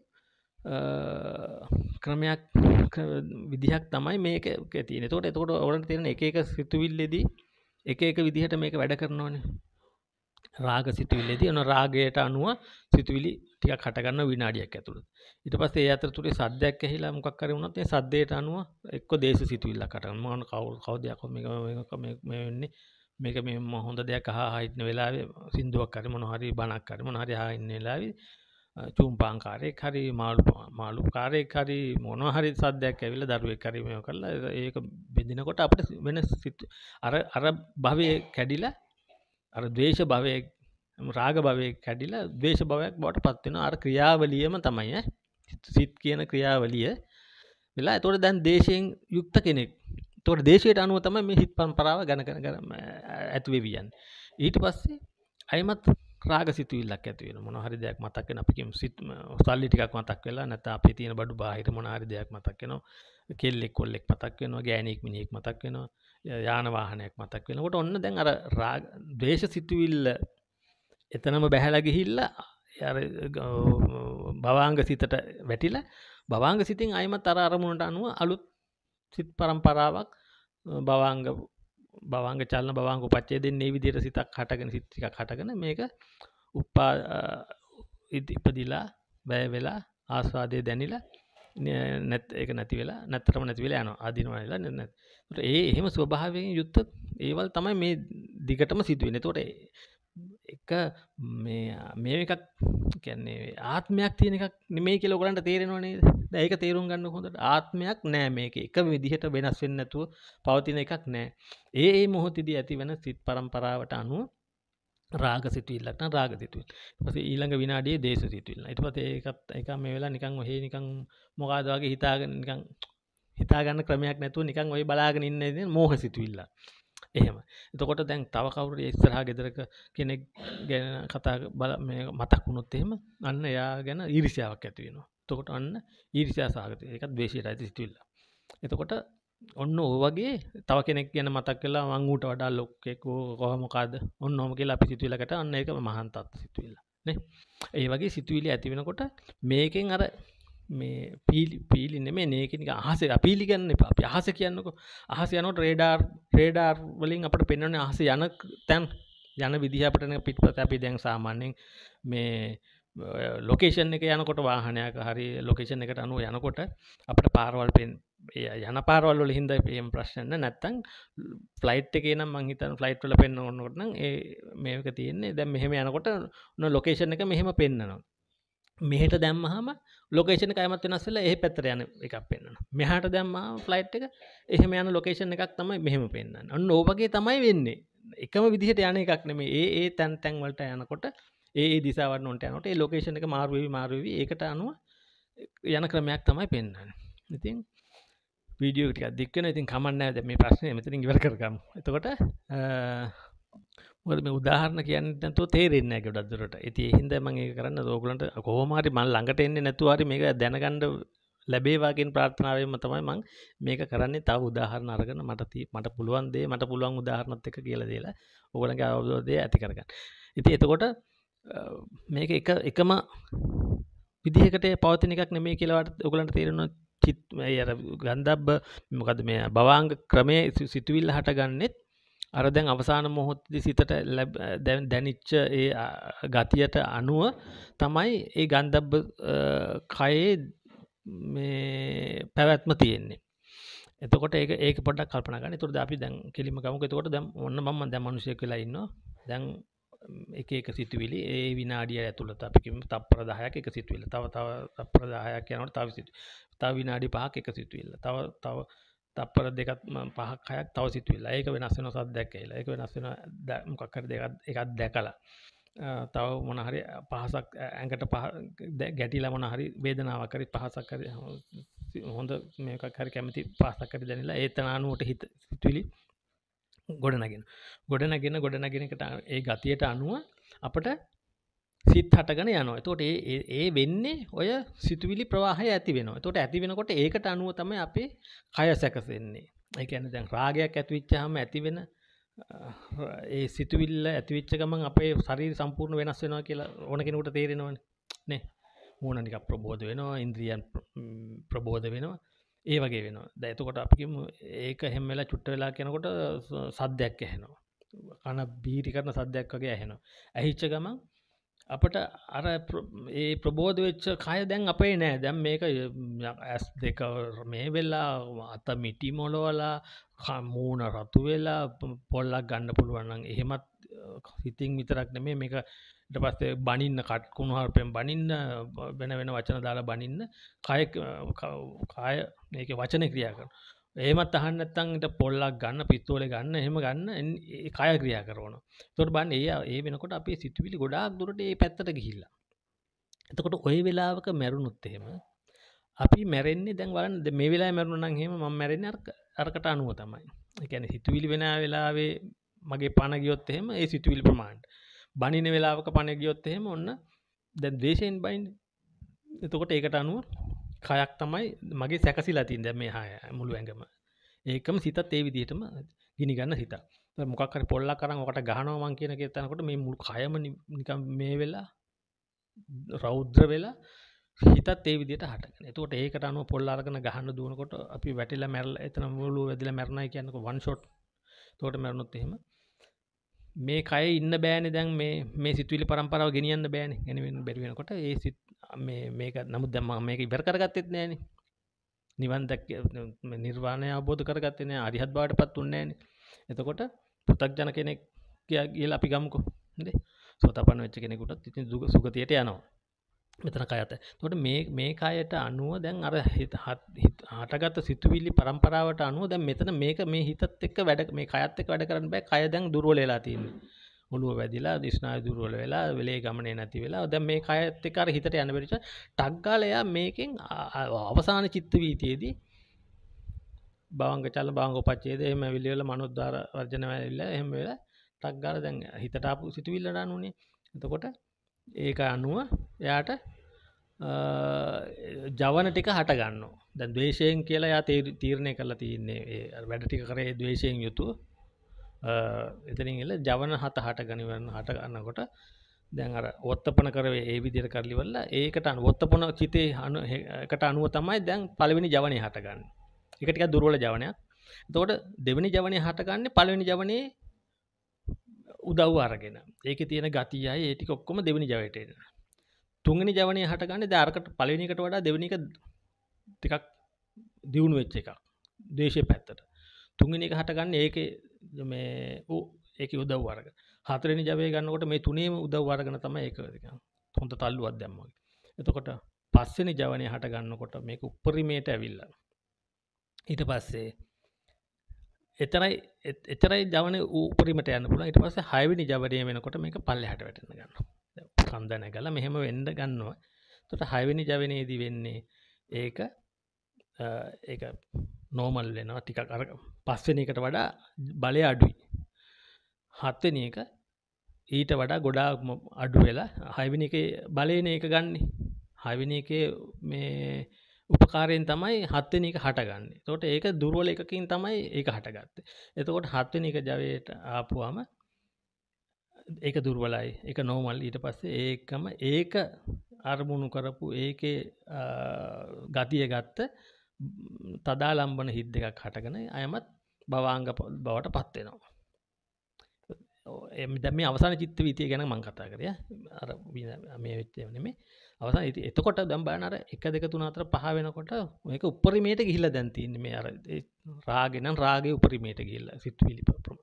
ක්‍රමයක් විදිහක් තමයි මේක තියන තොට එතකොට ඔරට තියෙන එක එක සිතුවිල්ලෙදී එක එක විදිහට මේක වැඩ කරනවානේ රාග සිතුවිල්ලෙදී ඔන රාගයට අනුව සිතුවිලි ටික කටගන්න විනාඩියක් ඇතුළ ඉට පස්සේ අතර තුරේ සද්‍යයක් ඇහිලා මොකක් කර වුණත් ඒ සද්දයට අනුව එක්ක දේශ සිතුවිල්ල කටන්න මන කවුල් කවදයක් වෙන්නේ මේක මේ හොඳ දෙයක් හා හිටන වෙලා සිින්දුවක් කරම නොහරි බණක් කරම හරි හා ඉන්න වෙලාවී චූම්පාංකාරයෙක් හරි මාළු මාළු කාරයෙක් හරි මොන හරි සද්‍යයක් ඇවිල දරුවෙක් කරීමය කරලා ඒක බෙදිනකොට අපට වෙන අර අර භවය කැඩිල අර දේශ භවය රාග භවය කැඩිල දේශ භවයක් බවට පත්වෙන අර ක්‍රියාවලියම තමයි සිත් කියන ක්‍රියාවලිය වෙලා එතොට දැන් දේශයෙන් යුක්ත කෙනෙක් තොට දේශයට අනුව තම මේ හිත් පන් පරාව ගැන කරම ඇත්වේ වියන් ඊට පස්සේ අයිමත් රාග සිතුවිල්ලක් ඇතිවෙන මොනහරි දෙයක් මතක්කෙන අපිකම් සිත් සල්ලි ටිකක් මතක් වෙලා නැත අපි තියෙන බඩු බාහිර මොනහරි දෙයක් මතක්කෙනවා කෙල්ලෙක් කොල්ලෙක් මතක් වෙනවා ගෑනෙක් මිනිෙක් මතක් වෙනවා යානවාහනයක් මතක් වෙනකොට ඔන්න දැන් අර දේශ සිතුවිල්ල එතනම බැහැලගිහිල්ල බවාංග සිතට වැටිලා බවාංග සිතින් අයම තර අරමුණට අනුව අලුත් සිත් පරම්පරාවක් බවාංග බවංග චල්න බවංග පච්චේ දෙන්නේ විදිර සිතක් හටගෙන සිත්‍රික කටගන මේක උප්පා ඉපදිලා බෑ වෙලා ආස්වාදය දැනිලා නැත් එක නැති වෙලා නැත්තරම නැති වෙලා යන අදිනවාලා නැ ඒ එහෙම ස්වභාවයෙන් යුත්ත ඒවල් තමයි මේ දිගටම සිදුවෙන තොට එක මේ එකත් කියන්නේ ආත්මයක් තියෙන එකක් නෙමේ කෙලොකලන්ට තේරෙනවනේ දැක තේරුම් ගන්න හොඳට ආත්මයක් නෑ මේක එක විදිහට වෙනස් වෙන්න ඇතුව පවතින එකක් නෑ ඒ ඒ මොහොතිදී ඇති වෙන සිත් පරම්පරාවට අනුව රාග සිතුවිල්ලට රාග සිතුවිල්ල. ඊපස්සේ ඊළඟ විනාඩියේ දේශ සිතුවිල්ල. ඊට පස්සේ ඒකත් එක මේ වෙලා නිකන් ඔහේ නිකන් මොකಾದ වගේ හිතාගෙන නිකන් හිතාගන්න ක්‍රමයක් නැතුව නිකන් ඔය බලාගෙන ඉන්න ඉතින් මෝහ සිතුවිල්ල. එහෙම එතකොට දැන් තව කවුරු ඉස්සරහා ගෙදරක කෙනෙක් ගැන කතා බල මතක් වුණොත් එහෙම අන්න එයා ගැන ඊරිසිාවක් ඇතිවෙනවා තකොට අන්න ඊරිසියා සාගත එකත් දේශයට ඇති සිටවිල්ල එතකොට ඔන්න ඕ වගේ තව කෙනෙක් ගැන මතක් කලා වංගූට වඩා ලොක්කෙකෝ කොහමකාද ඔන්න ොම කියලා අපි සිතුවිලකට අන්න එක මහන්තත් සිතුවිල්ල ඒ වගේ සිතුවිලි ඇතිවෙනකොට මේකෙන් අර මේ පීලි පීලි නෙමේ නේකනික අහස අපිලිගන්න එපා අහස කියන්නක අහස යනොට රේඩාර් රේඩාර් වලින් අපට පෙන්නන අහස යන තැන් යන විදිහපටන පිට්පත අපි දැන් සාමාන්‍යෙන් මේ ලොකේෂන් එක යනකොට වාහනයක් හරි ලොකේෂන් එකට අනුව යනකොට අපට පාරවල් පෙන් යන පාරවල්ල හින්ද පම් ප්‍රශ්න නැත්තං ෆලයිට් එක නම් මංහිතන් ෆලයිට්ල පෙන්න්න ඔන්නකොටන ඒ මේක තියෙන්නේ දැම් මෙහෙම යනකොට න ලොකේෂන් එක මෙහෙම පෙන්න්නනවා මෙහට දැම්මහම ලොකේෂන කයමත් වෙනස්සල ඒ පැත්තර යන එකක් පෙන්න්න මෙහට දැම්ම ෆ්ලයිට් එක එහෙම යන ලොකේෂන් එකක් තමයි මෙහෙම පෙන්න්න ඔන්න ඕපගේ තමයි වෙන්නේ එකම විදිහට යන එකක් නෙමේ ඒ ඒ තැන් තැන්වලට යනකොට ඒ දිසාවන්න ඔොට යනට ලොකේෂන එක මාර්ුවවි මාරුවී ඒකට අනුව යන ක්‍රමයක් තමයි පෙන්න්න ඉතින් වීඩියෝටක දික්න ඉතින් කමන්න ඇද මේ ප්‍රශ්නය මෙතිරින් ඉවර කරගම් එතකොට මේ උදාහරණ කියන්නතු තේරෙන්න ගොඩක්දුරට ඇති හිද මගේ කරන්න දෝකලට කෝමරි මල් ලඟට එන්නේ නැතුවාරි මේක දැනගණ්ඩ ලැබේවාගෙන් ප්‍රාර්ථනාවයම තමයි මං මේක කරන්නේ තව උදාහරණ අරගන මටති මට පුළුවන්දේ මට පුළුවන් උදාහරණත් එක කියල දේලා ඔගලගේ අවබෝධය ඇති කරගන්න ඉති එතකොට මේක එක එකම විදිහකට පවතින එකක් නෙමේ කියලවට ඔගලන්ට තේරෙනවා චිත් අර ගන්ධබ්බ මොකද මේ බවාංග ක්‍රමය සිතුවිල්ල හට ගන්නෙත් අර දැන් අවසාන මොහොත්දි සිතට ලැබ දැන් දැනිච්ච ඒ ගතියට අනුව තමයි ඒ ගන්ධබ්බ කයේ පැවැත්ම තියෙන්නේ එතකොට ඒ ඒක පොඩක් කල්පනගන්න තුරද අපි දැන් කෙලිම ගමක එතකොට දැම් ඔන්න ම දැමනුසය කියලාඉන්න දැන් එක එක සිතුවිලි ඒ විනාඩිය ඇතුළත අපිකිම තප්පර දාහයක් එක සිතුවිල්ල තව තව ප්‍රදාහයක් යනට තව සිට තව විනාඩි පහක් එක සිතුවිල්ල තව තව තපර දෙකත් පහක් හයක් තව සිතුවෙලා ඒක වෙනස් වෙන සත් දැකලා එක වෙනස් වෙන මොකක්කර දෙකත් එකත් දැකලා තව මොනහරි පහසක් ඇඟට පහ ගැටිලා මොනහරි වේදනාවකරි පහසක් කර හොඳ මේකක්හරි කැමති පහසක්කරි දැනිලා ඒතනානුවට හිත සිතුවිලි ගොඩනගෙන ගොඩනගෙන ගොඩනගෙනකට ඒ ගතියට අනුව අපට සිත් හටගෙන යනවා තොට ඒ වෙන්නේ ඔය සිතුවිලි ප්‍රවාහය ඇති වෙන තොට ඇති වෙනකොට ඒකට අනුව තම අපේ කය සැකසෙන්නේ ඒකන දැන් රාගයක් ඇතිවිච්චාම ඇතිවෙන ඒ සිතුවිල්ල ඇතිවිච්ච ගමන් අපේ සරී සම්පූර්ණ වෙනස් වෙනවා කියලා ඕන කෙනකට තේරෙනවන නේ මූුණනික ප්‍රබෝධ වෙනවා ඉන්ද්‍රියන් ප්‍රබෝධ වෙනවා ඒ වගේ වෙනවා දැතකොට අපිම ඒක හෙම්වෙලා චුට්ට වෙලා කෙනකොට සද්‍යයක් ඇහෙනවා කන බීරි කරන සද්‍යයක් වගේ ඇහෙනවා ඇහිච්ච ගමන් අපට අර ඒ ප්‍රබෝධ වෙච්ච කය දැන් අපේ නෑ දැම් මේක ඇස් දෙක මේ වෙල්ලා අත මිටි මොලවලා කම්මූුණ රතු වෙලා පොල්ලක් ගන්න පුළුවන්න්න එහෙමත් හිතින් විතරක් නෙමේ මේකට පස්සේ බනින්න කට්කුණු හරපෙන් බනින්න වෙන වෙන වචන දාලා බනින්න කය කාය ඒක වචන ක්‍රියා කරන ඒමත් අහන්නත්තන්ට පොල්ලක් ගන්න පිස්තෝල ගන්න හෙම ගන්න කය ක්‍රියා කරන තොට බන් ඒ ඒ වෙනකොට අපේ සිතුවිලි ගොඩාක් දුරට ඒ පැත්තට ගිහිල්ලා එතකොට ඔය වෙලාවක මැරුණුත්තේම අපි මැරෙන්නේ දැන් වලන් මේ වෙලා මැරුණනම් හෙම ම මැරෙන අරකට අනුව තමයි එකැන සිතුවිලි වෙන වෙලාවේ මගේ පණ ගියොත් එහෙම ඒ සිතුවිල් ප්‍රමාණ්ඩ බනින වෙලාවක පණ ගියොත් එහෙම ඔන්න දැන් දේශයෙන් බයින් එතකොට ඒකට අනුව කයක් තමයි මගේ සැකසිලා තින් දැම හාය මුළු ඇඟම ඒකම සිතත් ඒ විදිහටම ගිනිගන්න හිතා මොකක්කර පොල්ල කරන්න කට ගහනවාමන් කියන තනකොට මේ මුල් කයම මේ වෙලා රෞද්‍ර වෙලා හිතත් ඒ විදිට හට එතුට ඒකට අනුව පොල්ලාරගන ගහන්න දුවනකොට අපි වැටිලා මැරල් එතන මුලු වැදිල මැරණයි කියන්නක වන්ෂොට් තෝට මැරුණොත් එහෙම මේ කය ඉන්න බෑන දැන් මේ සිතුවිලි පරම්පරාව ගෙනියන්න බෑන ගැනවෙන බැරිවෙනකොට ඒ සිත් මේක නමුත් දැම මේක ඉබර කරගත්තෙත් නෑන නිවන් දැක් නිර්වාණය අබෝධ කරගත්තන අරිහත් බාට පත් උන්නේන එතකොට පුතක් ජන කෙනෙක් කියගේල අපි ගම්කෝ සෝතපන වෙච්ච කෙනෙකුට ඉතින් දුක සුගතියට යනවා මෙතන කයත තොට මේ මේ කායට අනුව දැන් අර හටගත සිතුවිලි පරම්පරාවට අනුව දැන් මෙතන මේක මේ හිතත් එක්ක වැඩ මේ කයත් එක් වැඩ කරන්න බෑ කය දැන් දුරුවලලා තියන්නේ ඔළුව වැදිලා දිස්නාය දුරුවල වෙලා වෙලේ ගමනේ නැති වෙලා දැ මේ අයත්තකාර හිතට යනපරිච ටක්ගාලයා මේකෙන් අවසාන චිත්ත වීතියේදී බංග චල බංග පච්චේද එම විලියල මනුද්දාර වර්ජන වැල්ල එහම වෙලා ටක්ගාල දැන් හිතටාපු සිතුවිල්ලට නුනේ එතකොට ඒක අනුව එයාට ජවන ටික හටගන්න දැන් දවේශයෙන් කියලා යා තීරණය කරලා තියන්නේ වැඩ ටික කරේ දවේශයෙන් යුතුව එතරින් එල ජවන හත හට ගනිවන්න හට ගන්නකොට දැන් අර ඔත්තපන කරේ ඒ විදිර කරලිවල්ල ඒකට අන ඔත්තපන චිතේ අනුකට අනුව තමයි දැන් පලවෙනි ජවනය හටගන්න එකටික දුරුවල ජවනයක් තෝට දෙවනි ජවනය හටගන්න පලවෙනි ජවනයේ උදව් අරගෙන ඒක තියෙන ගතියයි ඒටික ඔක්කොම දෙවනි ජවටෙන තුන්ගනි ජවනය හටගන්න ධාරකට පලවෙනිකට වඩා දෙවනික ටිකක් දියුණු වෙච්ච එකක් දේශය පැත්තට තුන්ගෙන එක හටගන්න ඒක මේ ඒක උදව් වර්ග හතරනි ජවය ගන්නකොට මේ තුනේම උදව් වර්ගන තම ඒකක හොඳ තල්ලුවත් දැම්මගේ එතකොට පස්සෙන ජවනය හට ගන්නකොට මේක උපරිමයට ඇවිල්ල ඊට පස්සේ එතරයි එතරයි ජවන උපරිමට යන්න පුල ඉට පස හයවිනි ජවරය වෙනකොට මේක පල්ල හට වැටන ගන්න කන්දන ගල මෙහෙම වෙන්ඩ ගන්නවා තොට හයවිනි ජවනයේදී වෙන්නේ ඒක ඒ නෝමල් වෙනවා ටික කර පස්වෙන එකට වඩා බලය අඩුයි හත්වෙන එක ඊට වඩා ගොඩා අඩු වෙලා හයිවිනි එක බලයන එක ගන්නේ හවිනි එක මේ උපකාරයෙන් තමයි හත්වෙන එක හටගන්න තොට ඒක දුරුවල එකකින් තමයි ඒක හටගත්තේ එතකොට හත්වෙන එක ජවයට ආපුවාම ඒක දුර්වලයි එක නෝමල් ඊට පස්සේ ඒකම ඒක අරමුණු කරපු ඒකේ ගතිය ගත්ත තදා ලම්බන හිද් දෙකක් හටගෙන අයමත් බවාංග බවට පත්වෙනවා එදම අවසාන චිත්ත විතිය ගැන මං කතා කරය අර මේ වෙච්චයනෙමේ අවසා ඉති එතකොට දම්බානර එක දෙක තුනාතර පහ වෙනකොට ඒක උපරිමේයට ගිහිල්ල දැන්තින්න මේ අර රාගෙනන් රාගේ උපරිමේයට ගිල්ල සිත් පිලි ප්‍රම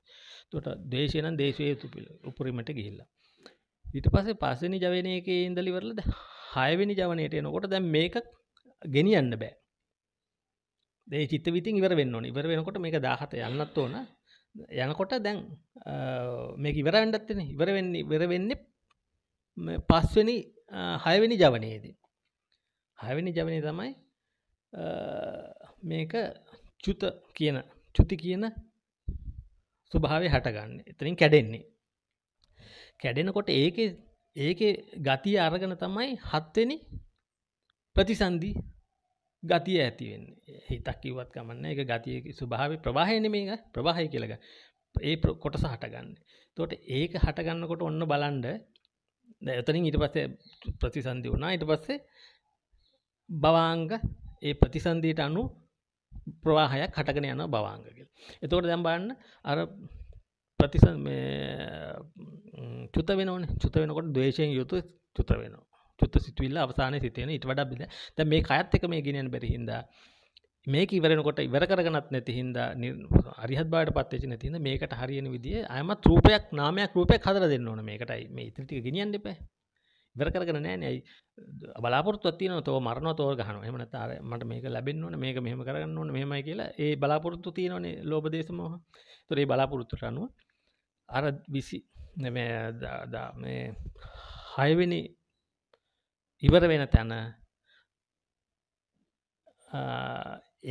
තොට දේශයනන් දේශවය තුපිල උපරිමට ගිහිල්ල ඊට පසේ පස්සනි ජවනයක ඉඳලිවරලද හයවෙනි ජවනයට එනකොට දැම් මේක ගෙනියන්න බෑ ඒ චිත්ත විතින් ඉවර වෙන්න ඉවර වෙනකොට මේක දාහත යන්නත් ඕන යනකොට දැන් මේක ඉවර වැඩත්වෙන ඉවර වෙන්න ඉවර වෙන්නේ පස්වෙනි හයවෙනි ජවනයේදී හයවෙනි ජවනය තමයි මේක චුත කියන චුති කියන ස්වභාවය හටගන්න එතනින් කැඩෙන්නේ කැඩෙනකොට ඒක ඒක ගති අරගන තමයි හත්වෙනි ප්‍රතිසන්දිී ගතිය ඇතිවෙන් හිතක් කිවත් කමන්න එක ගතිය ස්වභාව ප්‍රවාහයන මේ ප්‍රවාහය කියලග ඒ කොටස හටගන්න තොට ඒක හටගන්නකොට ඔන්න බලන්ඩ එතනින් ඉට පස්සේ ප්‍රතිසන්ධි වුණා ඉට පස්සේ බවාංග ඒ ප්‍රතිසන්ධීට අනු ප්‍රවාහයක් හටගෙන යන බවාංගකල් එතකොට දැම්බන්න අර ප්‍රතිසන් චුත වෙනවන චුත වෙනකොට දේශයෙන් යුතු චුත වෙන චුත්ත සිතුවිල්ල අවසානය සිතයෙන ඉට වඩා බිද ද මේ අයත් එක මේ ගෙනයන් බැරිහින්ද මේක ඉවරෙනකොට ඉවර කරගනත් නැතිහින්ද අරිහත් බාට පත්වෙච නැතිද මේකට හරියන විදිිය අයම රූපයක් නාමයක් රූපය කදර දෙන්න ඕන මේකටයි මේ ඉතිරිටි ගෙනියන් දෙප ඉවර කරගන නෑ යයි බලාපොරත්තු තියන තෝ මරණ තෝ ගහන එම තර මට මේක ලැබෙන් ඕන මේක මෙහම කරගන්න ඕන මෙහමයි කියලා ඒ බලාපොරොත්තු තියනවනේ ලෝබදේශමහ තුරේ බලාපොරොත්තුට අනුව අර විසි නැම හයවෙනි ඉවර වෙන තැන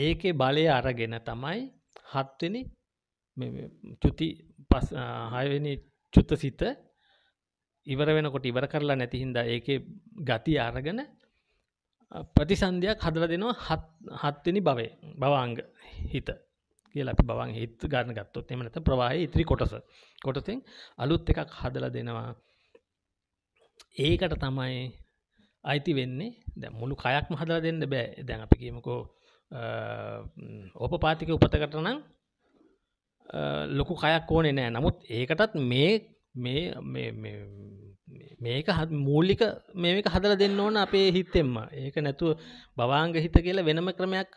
ඒකේ බලය අරගෙන තමයි හත්වෙනි චුති පස් හයවෙනි චුත්ත සිත ඉවර වෙනකොට ඉවර කරලා නැතිහින්ද ඒක ගති අරගෙන ප්‍රතිසන්ධයක් හදල දෙනවා හත්වෙනි බවේ බවාංග හිත කියල අපි බවන් හිත් ගන්න ගත්තොත් එම නැත ප්‍රවාහය ඉතිරි කොටස කොටසින් අලුත් එකක් හදල දෙනවා ඒකට තමයි අයිති වෙන්නේ දැ මුළු කයක්ම හදර දෙන්න බෑ දැන් අපිකීමකෝ ඕප පාතික උපතකට නම් ලොකු කයක් ඕනේ නෑ නමුත් ඒකටත් මේ මේක හත් මූලික මේක හදර දෙන්න ඕන අපේ හිත්තෙෙම ඒක නැතුව බවාංග හිත කියලා වෙනම ක්‍රමයක්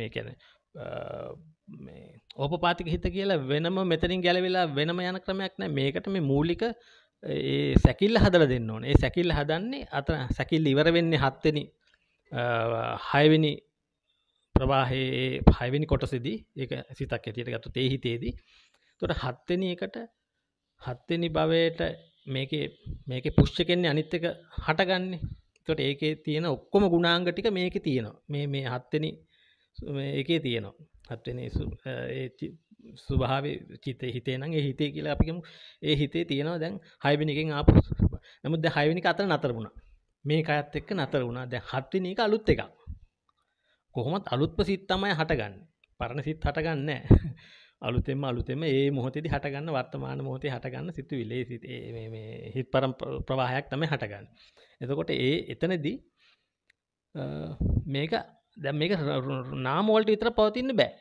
මේ කැන ඕප පාතික හිත කියලා වෙනම මෙතරින් ගැලවෙලා වෙනම යන ක්‍රමයක් නෑ මේකට මේ මූලික ඒ සැකිල්ල හදල දෙන්න ඕන ඒ සැකිල්ල හදන්නේ අත සැකිල් ඉවර වෙන්නේ හත්තෙන හයවෙනි ප්‍රවාහයේ පහවෙනි කොටසිදී ඒ සිතක් ඇතියට ගත්තු තේහිතේදී තොට හත්තෙන එකට හත්තෙනි භවයට මේක මේක පුෂ්ෂ කෙන්නේ අනිත්තක හටගන්නේ තොට ඒකේ තියෙන ඔක්කොම ගුණාංග ටික මේක තියෙනවා මේ මේ හත්තෙන ඒකේ තියෙනවා හත්වෙන ස්වභාව චිත හිතේ නම් ඒ හිතේ කියලා අපිකම ඒ හිතේ තියෙනවා දැන් හයවෙනි එකෙන් ආපු නමුත් දැන් හයවෙනි එක අතර නතර වුණා මේක අයත් එක්ක නතර වුණා දැන් හත්වෙනි එක අලුත් එකක් කොහොමත් අලුත්ම සිත් තමයි හටගන්නේ පරණ සිත් හටගන්නේ අලුතෙම අලුතෙම ඒ මොහොතේදී හටගන්න වර්තමාන මොහොතේ හටගන්න සිතුවිලි ඒ සිත මේ මේ හිත පරම් ප්‍රවාහයක් තමයි හටගන්නේ එතකොට ඒ එතනදී මේක දැන් මේක නාම වලට විතර පවතින්න බෑ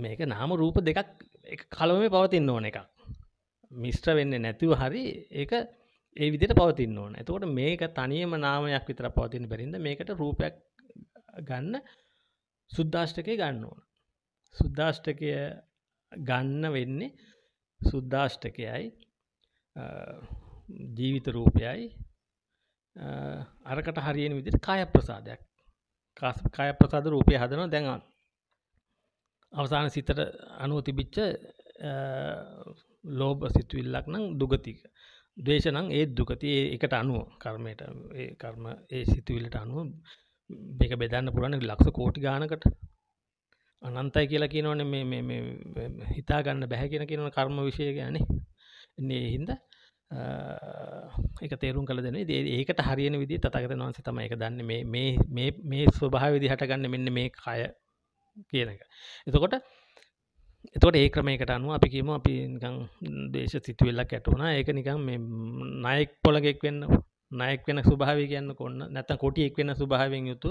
මේක නාම රූප දෙකක් කලම පවතින්න ඕන එකක් මිස්ට්‍ර වෙන්න නැතිව හරි ඒක ඒ විදිට පවතින්න ඕන එතකොට මේක තනියම නාමයක් විතර පවතින බැරිඳ මේකට රූපයක් ගන්න සුද්දාෂ්ටකය ගන්න ඕන සුද්දාෂ්ටකය ගන්න වෙන්නේ සුද්දාෂ්ටකයයි ජීවිත රූපයයි අරකට හරියෙන් විදිට කාය ප්‍රසාදයක් කාය ප්‍රසාද රූපය හදනවා දැන්වත් අවසාන සිතට අනුව තිබිච්ච ලෝබ සිතුවිල්ලක් නම් දුගතික දේශනං ඒ දුකති එකට අනුව කර්මයට කර්ම ඒ සිතුවිලට අනුව මේක බෙදන්න පුරන ලක්ෂ කෝටි ගානකට අනන්තයි කියලා කියනවන මේ හිතාගන්න බැහැ කියෙන කියනවන කර්ම විශය ගැන එන්නේ හින්ද එක තේරුම් කල දෙන ඒකට හරියන විදි තකට නොන්සේ තම එක දන්න මේ ස්වභාවිදි හටගන්න මෙන්න මේ කය කියන එක එතකොට එතකොට ඒ ක්‍රමයකට අනුව අපි කියම අපි නිකං දේශ සිතුවෙල්ලක් ඇටවුණ ඒක නිකම් නයෙක් පොළගෙක් වෙන්න නයෙක් වෙන සුභාවය කියන්න කොන්න නැතන් කොටියෙක් වෙන සුභාවෙන් යුතු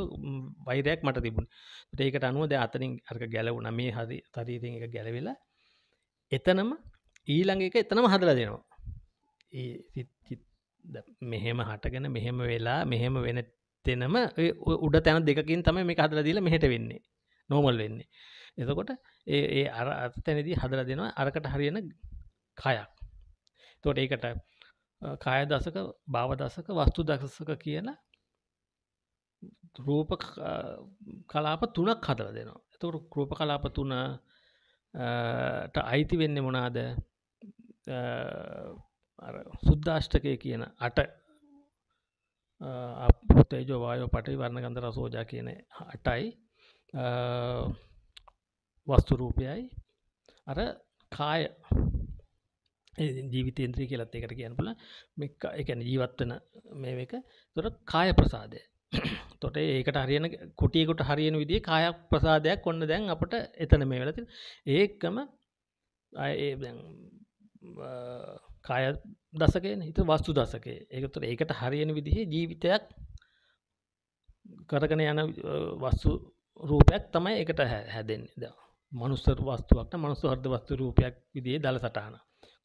වෛරයක් මට තිබුණ ඒකට අනුව ද අතනින් අර්ක ගැලවුණ මේ හරි තරීති එක ගැලවෙලා එතනම ඊළඟ එක එතනම හදලා දෙනවා මෙහෙම හටගෙන මෙහෙම වෙලා මෙහෙම වෙන තෙනම උඩ තැන දෙකින් තම මේ හදලා දීලා මෙහට වෙන්නේ නෝමල් වෙන්නේ එතකොට ඒ අර අතතැනදී හදල දෙනවා අරකට හරියන කයක් තොට ඒකට කාය දසක භාවදසක වස්තු දසක කියන රූප කලාප තුනක් හදල දෙනවා එතකට කෘප කලාප තුන අයිති වෙන්න මොනාද සුද්දාෂ්ටකය කියන අට අපතේජෝවායෝ පටි වරණ ගන්ධ රසෝජා කියන අටයි වස්තුරූපයයි අර කාය ජීවිතේන්ද්‍රී කියලත් එකට කියන පුල මෙක් එකන ජීවත්වන මේ එක තොර කාය ප්‍රසාදය තොට ඒකට හරියන කුටියකුට හරියන විදි කායක් ප්‍රසාදයක් ඔන්න දැන් අපට එතන මේ වෙලති ඒකම කාය දසකය හිත වස්තු දසකේ ඒකතුර ඒකට හරියන විදිහේ ජීවිතයක් කරගන යන වස්සු රූපයක් තමයි එකට හැදෙන්ද මනුස්සර වස්තුවක්ට මනුස්ස හර්ද වස්තු රූපයක් විදිේ දල සටහන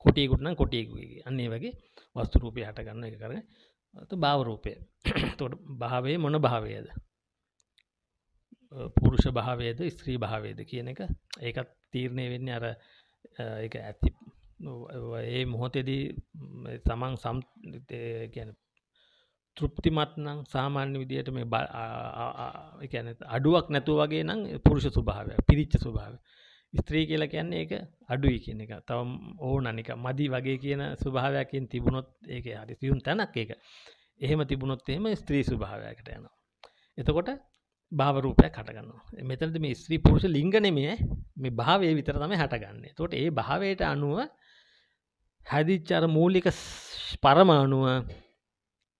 කොටියකුටන කොටියකුගේ අන්නේ වගේ වස්තු රූපය හටගන්න එක කරන භාවරූපය තොට භාවේ මොන භාවයද පුරුෂ භාවේද ස්ත්‍රී භාවේද කියන එක ඒකත් තීරණය වෙන්න අර එක ඇති ඒ මොහොතෙදී තමන් සම් කියන තෘප්තිමත් නම් සාමාන්‍ය විදියට මේ එකන අඩුවක් නැතුව වගේ නම් පුරුෂ ස්වභාවය පිරිච්ච ස්වභාව ස්ත්‍රී කියලා කියන්නේ ඒක අඩුයි කියන එක තවම් ඕන නික මදි වගේ කියන ස්වභාවයකින් තිබුණොත් ඒක හරි සියුම් තැනක් ඒක එහෙම තිබුණොත් එහෙම ස්ත්‍රී ස්වභාවයකට යනවා එතකොට භාවරූපයක් හටගන්නවා මෙතනද මේ ස්ත්‍රී පුරුෂ ලිංගනමය මේ භාවය විතර තමයි හටගන්නේ තොට ඒ භාවයට අනුව හැදිච්චර මූලික පරමාණුව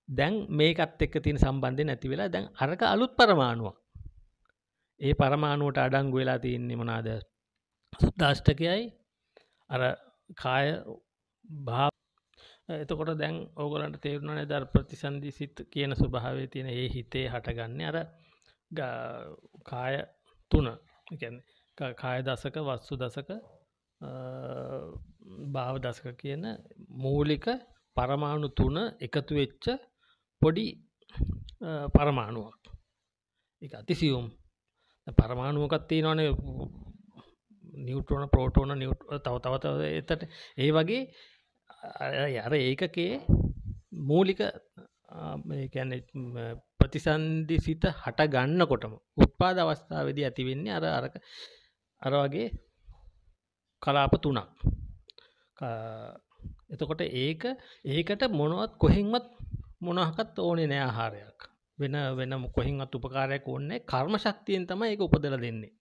දැන් මේකත් එක්ක තියෙන සම්බන්ධය නැති වෙලා දැන් අරක අලුත් පරමාණුවක් ඒ පරමාණුවට අඩංගු වෙලා තියන්නේ මොනාද සුද්දාෂ්ටකයයි අර කාය භා එතකොට දැන් ඕගලන්ට තේරුණන දර් ප්‍රතිසන්ධි සිත් කියන ස්වභාවේ තියෙන ඒ හිතේ හටගන්න අර කාය තුන කාය දසක වස්සු දසක භාව දසක කියන මූලික පරමාණු තුන එකතු වෙච්ච පොඩි පරමාණුවක් එක අතිසියුම් පරමාණුවකත් තියෙනවාන නිියවටෝන පෝටෝන නිියට් තව තවත එතට ඒ වගේ යර ඒකකේ මූලික කැන ප්‍රතිසන්දි සිත හට ගන්න කොටම උත්පාද අවස්ථාවදී ඇතිවෙන්නේ අර අරක අර වගේ කලාප තුනක් එතකොට ඒක ඒකට මොනවත් කොහෙන්වත් මොනහකත් ඕනේ නෑ ආහාරයක් වෙන වෙන කොහෙන් අත් උපකාරයක් ඕන්නේ කර්ම ශක්තියෙන් තම ඒක උපදල දෙන්නේ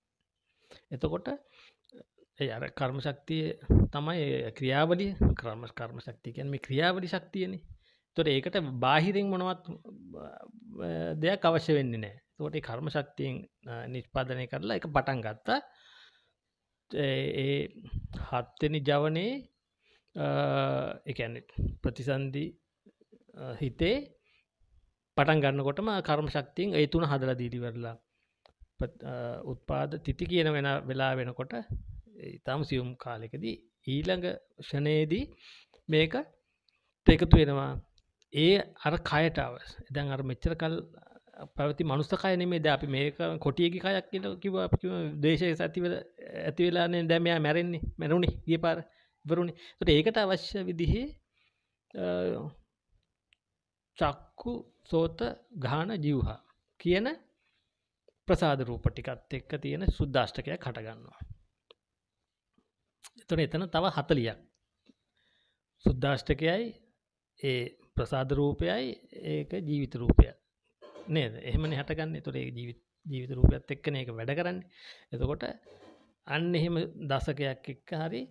එතකොට අර කර්ම ශක්තිය තමයි ක්‍රියාවලිය ක්‍රම කර්ම ශක්තියකන් මේ ක්‍රියාවලි ශක්තියනේ තොට ඒකට බාහිරෙන් මොනවත් දෙයක් අවශ්‍ය වෙන්න නෑ තොට කර්ම ශක්තියෙන් නිෂ්පාදනය කරලා එක පටන් ගත්තා ඒ හත්වෙනි ජවනේ එකැන ප්‍රතිසන්ධී හිතේ පටන් ගන්නකොටම කර්ම ශක්තියෙන් ඒ තුන හදල දීටිවරලා උත්පාද තිති කියන වෙන වෙලා වෙනකොට ඉතාම සියුම් කාලෙකදී ඊළඟ ෂණයේදී මේක එකතු වෙනවා ඒ අර කයටාව දැන් අර මෙච්චර කල් පැවති මනුස්ස කයන මේ ද අපි මේක කොටියකි කයක් කියල කිව අපි දේශය සතිවල ඇතිවෙලානේ දැමයා මැරෙන්නේ මැරුණේ ගිය පාර වරුණේ ට ඒකට අවශ්‍ය විදිහේ චක්කු සෝත ගාන ජීවහා කියන ප්‍රසාද රූප ටිකත් එක්ක තියෙන සුද්දාෂ්ටකය කටගන්නවා. එතුන එතන තව හතලියක් සුද්දාෂ්ටකයයි ඒ ප්‍රසාද රූපයයි ඒක ජීවිත රූපය නේද එහමන හටගන්න තුරේ ජීවිත රූපයත් එක්කන එක වැඩ කරන්න එතකොට අන්න එහෙම දසකයක් එක්ක හරි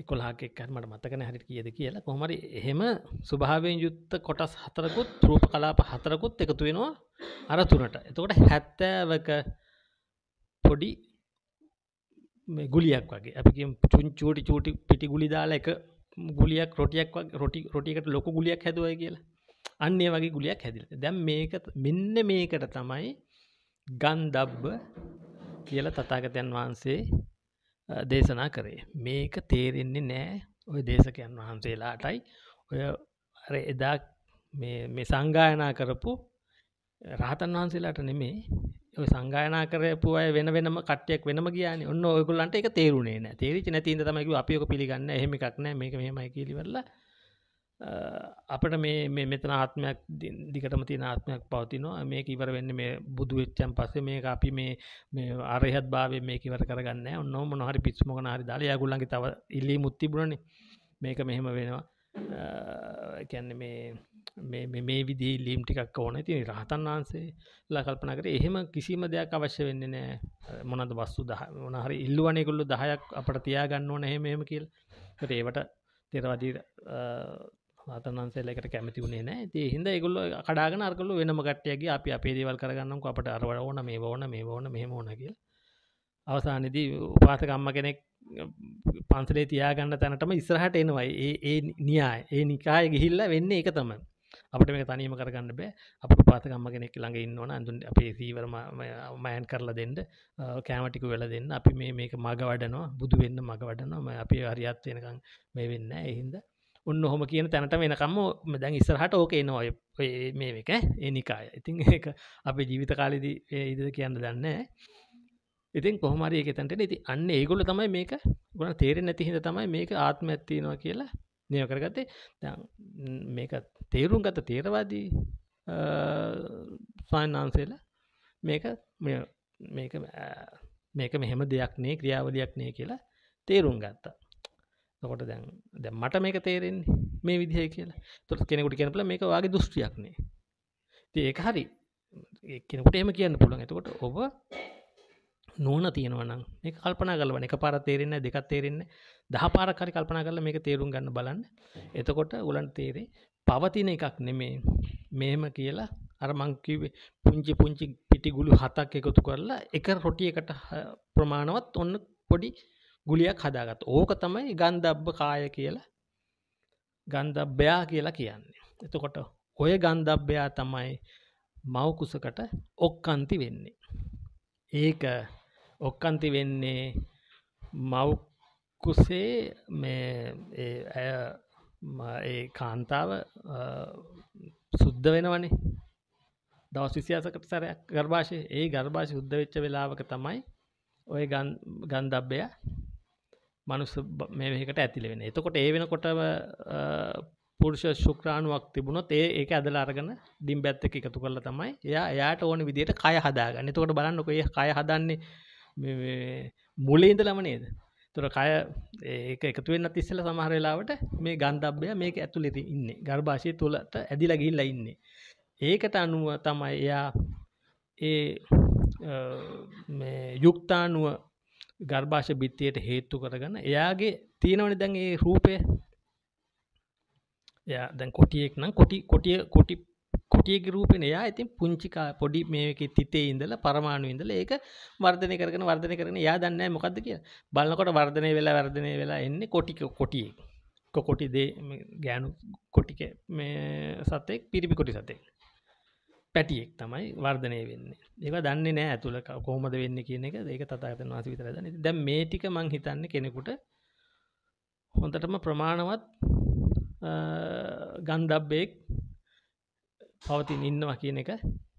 එකොලාකෙක්කට මට මතකන හරිට කියද කියලා කොහමරි එහෙම ස්වභාවයෙන් යුත්ත කොටස් හතරකුත් රූප කලාප හතරකුත් එකතු වෙනවා අර තුනට එතකොට හැත්තෑවක පොඩි ගුලියක් වගේ අපි චුන් චූටි චූටි පිටි ගුලි දාලා එක ගුලියක් රොටියක් රොටි රොටිකට ලොක ගුලියක් හැදුවය කියලා අන්නේ වගේ ගුලියක් හැදිල දැම් මේක මෙන්න මේකට තමයි ගන්දබ්බ කියල තතාගතයන් වහන්සේ දේශනා කරේ මේක තේරෙන්නේ නෑ ඔය දේශකයන් වහන්සේලාටයි ඔය එදා මේ සංගායනා කරපු රහතන් වහන්සේලාට නෙමේ ඔය සංගායනා කරපු අය වෙන වෙනම කට්ටයක් වෙනම කියන ඔන්න ඔයගොල්ලන්ට එක තේරුණේ නෑ තේරිච නැතින්ද තමයි අපි ඔක පිළිගන්න එහෙම එකක් නෑ මේක මෙහෙමයි කියලා ඉවරලා අපට මේ මෙතන ආත්මයක් දිකටම තින ආත්මයක් පවතිනවා මේ ඉවර වෙන්න මේ බුදු වෙච්චන් පස්සේ මේ අපි මේ අරයහත් භාවය මේ ඉවර කරගන්න ඔන්න මොනහරි පිස්මක හරි දාල යගුල්ලන්ගේ තව ඉල්ලි මුත්තිබුණන මේක මෙහෙම වෙනවා කැන්න මේ මේ විදි ලීම් ටිකක් ඕන තින රහතන් වහන්සේ ලකල්පන කර එහෙම කිසිම දෙයක් අවශ්‍ය වෙන්න නෑ මොනද වස්සු දහ මොනහරි ඉල්ලුවනෙකුල්ලු දහයක් අපට තියාගන්න ඕන එහෙම එහෙම කියල් ඒවට තෙරවදී රතන්සේලකට කැමති වුණේ නෑ ති හිද ගුල්ල කඩාග අරකල වෙනම කටයගේ අපි අපේදේවල් කරගන්නම් අපට අරවට ඕන මේ ඕන මේ ඕන මෙහම ඕන කියල අවසානදී උපාසකම්ම කෙනෙක් පන්සලේ තියාගන්න තැනටම ඉස්රහට එනවයි ඒ නියා ඒ නිකාය ගිහිල්ල වෙන්න එක තම අපට මේ තනීම කරගන්න බෑ අප පාතකම්ම කෙනෙක් ළඟ ඉන්නවන ඇඳුන් අපේ සීවරම මයන් කරලා දෙන්න කෑමටිකු වෙල දෙන්න අපි මේ මේක මග වඩනවා බුදු වෙන්න මග වඩනවා අපේ අරියත් වෙනකං මේ වෙන්න එහින්ද ඔන්න හොම කියන තැනට වෙනකම්ම දැන් ඉස්සරහට ඕක එනවා මේ එක එනිකාය ඉතින් ඒ අපේ ජීවිත කාලෙදි ඉද කියන්න දන්න ඉතින් කොහමරි එක තැන්ට ඉති අන්න ඒගොල තමයි මේක ගොන තේරෙන් නැතිහිද තමයි මේක ආත්ම ඇත්තිනවා කියලා නය කරගත්තේ මේක තේරුම් ගත තේරවාදී සයින්නාන්සේල මේක මේක මේක මෙහෙම දෙයක් නේ ක්‍රියාවලයක් නේ කියලා තේරුම් ගත්තා කොට දැන් දැ මට මේක තේරෙන්නේ මේ විදිහ කියලා තොට කෙනෙකුට කියනපල මේක වගේ දුෘෂ්ටියක්නේ ඒක හරි කෙනකට එම කියන්න පුළන් එතකොට ඔබ නෝන තියෙනවනම් මේ කල්පනා කලවන එක පාර තේරෙන්න දෙකක් තේරෙන්න දහ පාරකාරි කල්පනා කරලා මේක තේරුම් ගන්න බලන්න එතකොට උලන් තේරේ පවතින එකක් නෙමේ මෙහෙම කියලා අරමංකිවේ පුංචි පුංචි පිටිගුලු හතක් එකතු කරලා එක රොටියකට ප්‍රමාණවත් ඔන්න පොඩි ගුලියක් හදාගත් ඕක තමයි ගන්ධබ්බ කාය කියලා ගන්ධබ්බයා කියලා කියන්නේ එතකොට ඔය ගන්ධබ්බයා තමයි මවකුසකට ඔක්කන්ති වෙන්නේ ඒක ඔක්කන්ති වෙන්නේ මවකුසේ මේ ඒ කාන්තාව සුද්ධ වෙනවනේ දවස් විසියාසකට සැරයක් ගර්භාෂය ඒ ගර්භාෂය උද්ධවෙච්ච වෙලාවක තමයි ඔය ගන්දබ්බය මනුස මේකට ඇතිල වෙන එතකොට ඒ වෙන කොට පුරුෂ ශුක්‍රාණුවක් තිබුණොත් ඒ ඒක ඇදල අරගන දිම් බැත්ත එකතු කරලා තමයි එයා එයාට ඕන විදියට කය හදාගන්න එතකොට බලන්නක ඒ කය හදන්නේ මුලේද ලම නේද තුර කය ඒක එකතුවෙන් තිස්සල සමහරලාවට මේ ගන්ධබ්ය මේක ඇතුලෙති ඉන්න ගර්භාෂය තුළට ඇදිලා ගිල්ල ඉන්නේ ඒකට අනුව තමයි එයා ඒ යුක්තානුව ගර්භාෂ බිත්තියට හේත්තු කරගන්න එයාගේ තියෙනවනි දැන් ඒ රූපය ය දැන් කොටියෙක් නම් කොටි කොටිය කොටි කොටියක රූපෙන එයා ඉතින් පුංචිකා පොඩි මේක තිතේ ඉඳල පරමාණු ඉඳල ඒක වර්ධනය කරන වර්ධනය කරන යා දන්න මොකක්ද කිය බලන්නකොට වර්ධනය වෙලා වර්ධනය වෙලා එන්නේ කොටික කොටියෙක් කොකොටි දේ ගෑනු කොටික මේ සතෙක් පිරිපි කොටි සතෙක් පැටියෙක් තමයි වර්ධනය වෙන්නේ ඒක දන්නේ නෑ ඇතුළ කොහොමද වෙන්න කියන එක ඒක තතාගතන් වාස විතර දන දැ මේ ටික මං හිතන්න කෙනෙකුට හොඳටම ප්‍රමාණවත් ගන්ඩබ්බෙක් පවතින් ඉන්නවා කියන එක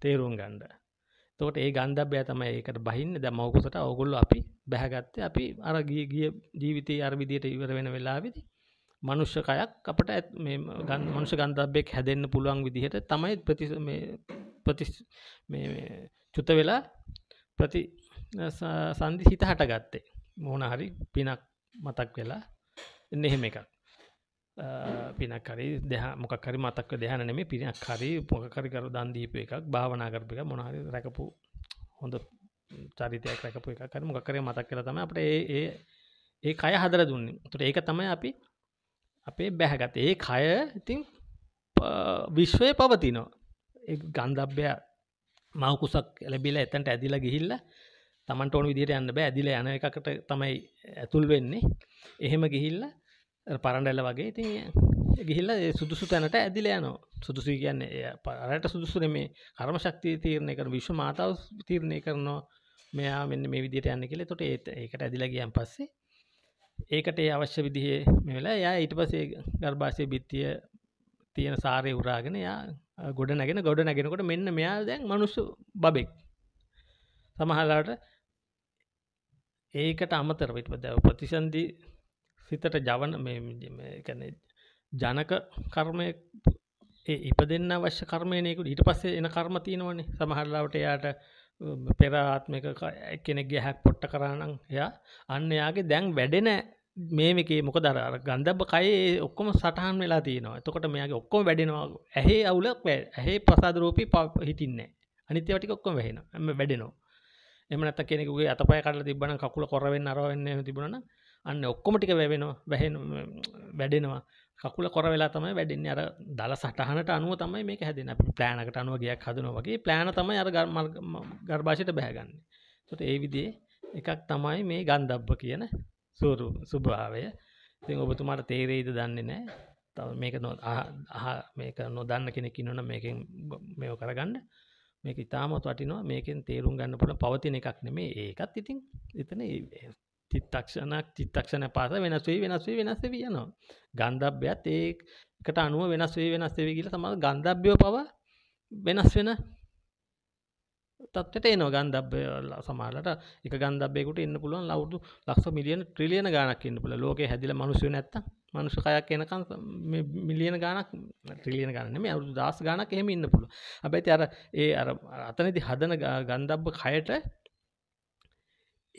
තේරුම් ගණ්ඩ තෝට ඒ ගන්ධබ්‍යය තමයි ඒකට බහින්න ද මවකුසට ඔගොල්ල අපි බැහගත්ත අපි අර ගිය ගිය ජීවිතය අරවිදියට ඉවර වෙන වෙලාවිදි මනුෂ්‍යකයක් අපට ඇත් ගන් මනුෂ ගන්ධබ්‍යෙක් හැදෙන්න්න පුළුවන් විදිහට තමයි ප්‍රතිස ප්‍රති චුත වෙලා ප්‍රති සන්ධි හිත හට ගත්තේ මොහන හරි පිනක් මතක් වෙලා එන්න එහෙම එකක් පිනකරි දෙහ මොකරි මතක්ක දෙහන නෙම පිනක් හරි පොකරි කර දන්දීප එකක් භාවනා කරපික මොනහරි රැකපු හොඳ චරිතයක් රැකපු එකකර මොකරේ මතක් කර තම අපට ඒ ඒ අය හදර දුන්නේ තුට ඒක තමයි අපි අපේ බැහැගත ඒ කය ඉතින් විශ්වය පවතිනවා ගන්ධබ්‍ය මවකුසක් ලැබිලා එතැන්ට ඇදිලා ගිහිල්ල තමන්ට ඕන විදිර යන්න බෑ ඇදිල යන එකකට තමයි ඇතුල් වෙන්නේ එහෙම ගිහිල්ල පරණඩැල්ල වගේ ඉති ගිහිල්ල සුදුසු තැනට ඇදිල යනෝ සුදුසු කියන්න පරට සුදුසු මේ කරම ශක්තිය තීරණය කර විශ්ව මාතාව තීරණය කරනවා මෙයා මෙන්න මේ විදිට යන්න කෙලෙ තොට ඒත් ඒකට ඇදිලා ගියන් පස්සේ ඒකට අවශ්‍ය විදිහේ මෙවෙලා යා ඊට පසේ ගර්භාෂය බිත්තිය තියෙන සාරය උරාගෙන යා ගොඩ නැගෙන ගොඩ නැගෙනකොට මෙන්න මෙයා දැන් මනුස්සු බබෙක් සමහලාට ඒකට අමතර විට දැව ප්‍රතිසන්දී සිතට ජවන කැන ජනක කර්මය ඉප දෙන්න අවශ්‍ය කර්මයනෙකුට ඊට පස්සේ එන කර්ම තියෙනවනේ සමහරලාවට එයාට පෙරාත්මක කෙනෙක්ගේ හැක් පොට්ට කරනම් එයා අන්න යාගේ දැන් වැඩෙන මේ මේකේ මොක දර ගන්ධබ කයේ ඔක්කොම සටහන් වෙලා තියෙනවා එතකොට මෙයාගේ ඔක්කොම වැඩෙනවා ඇහේ අවුලක් ඇහේ ප්‍රසාදරූපී ප හිටින්නේ අනිත්‍යවටික ඔක්කොම වෙහෙන එම වැඩෙනවා එම නැත කෙනෙකුගේ අතපය කටල තිබන කකුල කොරවෙන්න අරවෙන්න තිබුණන අන්න ඔක්කොම ටික වැැවෙනවා වැහෙන වැඩෙනවා කකුල කොර වෙලා තමයි වැඩෙන්නේ අර දල සටහනට අනුව තමයි මේක හැදෙන අපි ප්ලෑනකට අනුව ගයක් හදනවා වගේ ප්ලෑන තමයි අර ගර්භාෂයට බැහැගන්නේ. ඒකට ඒ විදිහේ එකක් තමයි මේ ගන්ධබ්බ කියන සූරු සුභාවය ති ඔබතුමාට තේරෙයිද දන්නේ නෑ තව මේක නො මේක නොදන්න කෙනෙ කින්නන මේකින් මෙෝ කරගන්න මේක ඉතාමත් වටිනවා මේකෙන් තේරුම් ගන්න පුළ පවතින එකක් නෙමේ ඒකත් ඉතින් එතන තිත්තක්ෂණක් තිත්තක්ෂණ පාස වෙනස්වේ වෙනස්වේ වෙනස්ස වියනවා ගන්ධබ්‍යත් ඒකට අනුව වෙනස්වේ වෙනස්සේවී කියල සමඟ ගන්ධබ්‍යෝ පව වෙනස් වෙන තත්වට ඒනවා ගන්දබ්බල සමාලට එක ගන්දබෙකුට එන්න පුළුවන් ලෞුදු ලක්ෂ මිලියන ට්‍රිලියන ගානක් ඉන්න පුල ලෝක හැදිල මනුසය නැත්ත මනුෂකයක් එනකන් මිලියන ගානක් ට්‍රිලියන ගන්න මේ අවුදු දස් ගානක් එහෙම ඉන්න පුළුව අපැති අර ඒ අර අතනති හදන ගන්දබ්බ කයට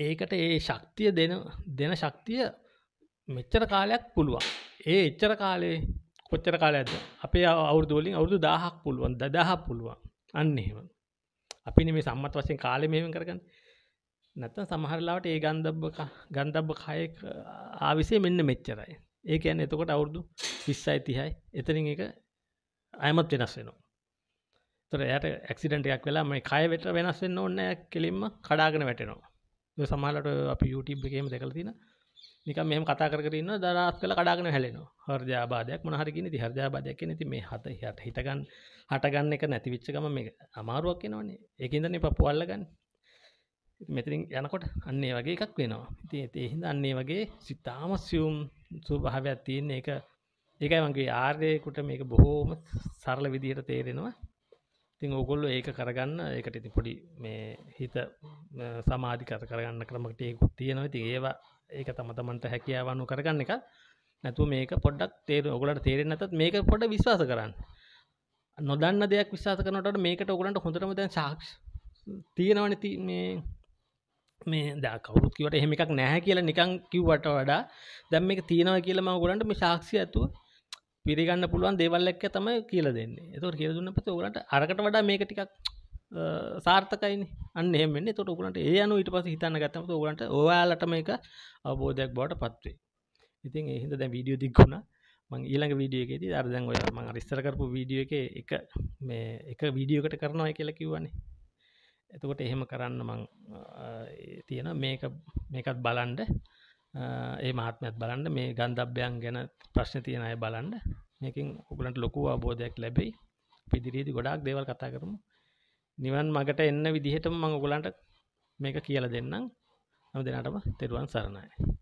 ඒකට ඒ ශක්තිය දෙන දෙන ශක්තිය මෙච්චර කාලයක් පුළුවන් ඒ එච්චර කාලේ කොච්චර කාලයක්ද අපේ අවුදෝලින් අවුදු දාහක් පුළුවන් දදාහ පුළුවන් අන්නේෙවන් අපි මේ සම්මත් වශයෙන් කාලෙ මෙම කරගන්න නැත්තන් සමහරලාට ඒ ගන්ධබ්බ ගන්ධබ්බ කයෙක් ආවිසේ මෙන්න මෙච්චරයි ඒක ඇන්න එතකොට අවුරුදු විස්සයි තිහයි එතනින් එක අයමත් වෙනස් වෙනවා තොර යට ඇක්සිඩට එකක් වෙලා මේ කය වෙට වෙනස් වෙන්න ඕන්න කෙලින්ම කඩාගෙන වැටෙනවා සමහලට අප YouTube එකම දෙකල තින නික මෙම කතා කරන්න දරස් කළ කඩාගන හැලෙන හර්ජාබාදයක් මනහරකින ති හර්ජාබාදයක් නැති මේ හත හට හිතගන්න හටගන්න එක නැතිවිච්චකම මේ අමාරුවක් නවනේ එකදන පපුවල්ලගන්න මෙතිරින් යනකොට අන්නේ වගේ එකක් වෙනවා ඉති ඒහිද අන්නේ වගේ සිතාම සියුම් සුභාවයක් තියන්නේ එක ඒකයි මගේ ආර්යයකුට මේක බොහෝම සරල විදිහයට තේරෙනවා ඉතින් ඔගොල්ලො ඒක කරගන්න එකට ඉති පොඩි මේ හිත සමාධිකත කරගන්න ක්‍රමට ඒකුත් තියෙනවා ති ඒවා ඒක තම තමන්ට හැකියාවනු කරගන්න එක නැතු මේක පොඩ්ඩක් තේර ඔගලට තේරෙන් ඇතත් මේක පොඩ විශවාස කරන්න නොදන්න දෙයක් විශවාස කරනට මේකට ඔගලන්ට හොඳරම දැන් සාක්ෂ තියෙනවන ති මේ මේ දා කවුරුත් කිවට එහෙමික් නැහැ කියලා නිකං කිව්වට වඩා දැම් එක තියෙනවා කියලම ගොලන්ට මේ ශක්ෂය ඇතුව පිරිගන්න පුළුවන් දෙවල්ලක්ක තමයි කියල දෙන්න තුර කියරදුන්න පත ඔලට අරකට වඩා මේක ටිකක් සාර්ථකයින් අන්න එමෙන් තොට ගලට ඒ අනු ඉට පස හිතන්න ගතම ගලට ඔයාලට මේක අවබෝධයක් බවට පත්වේ ඉතින් එහිද දැ වීඩියෝ දික්ුණ මං ඊළඟ වීඩියගේද අර්දන් ඔය මං රිස්සර කරපු වීඩියෝ එක එක මේ එක වීඩියෝකට කරනවා කියලා කිවන්නේ එතකොට එහෙම කරන්න මං තියෙන මේක මේකත් බලන්ඩ ඒ මහත්මත් බලන්ඩ මේ ගන්ධබ්‍යයන් ගැන ප්‍රශ්න තියෙන අය බලන්ඩ මේකින් ඔගලන්ට ලොකු අවබෝධයක් ලැබෙයි පිදිරීදි ගොඩක් දේවල් කතා කරමු නිවන් මගට එන්න විදිහටම මඟ ගොලන්ට මේක කියල දෙන්නම් නො දෙනටම තෙරුවන් සරණයි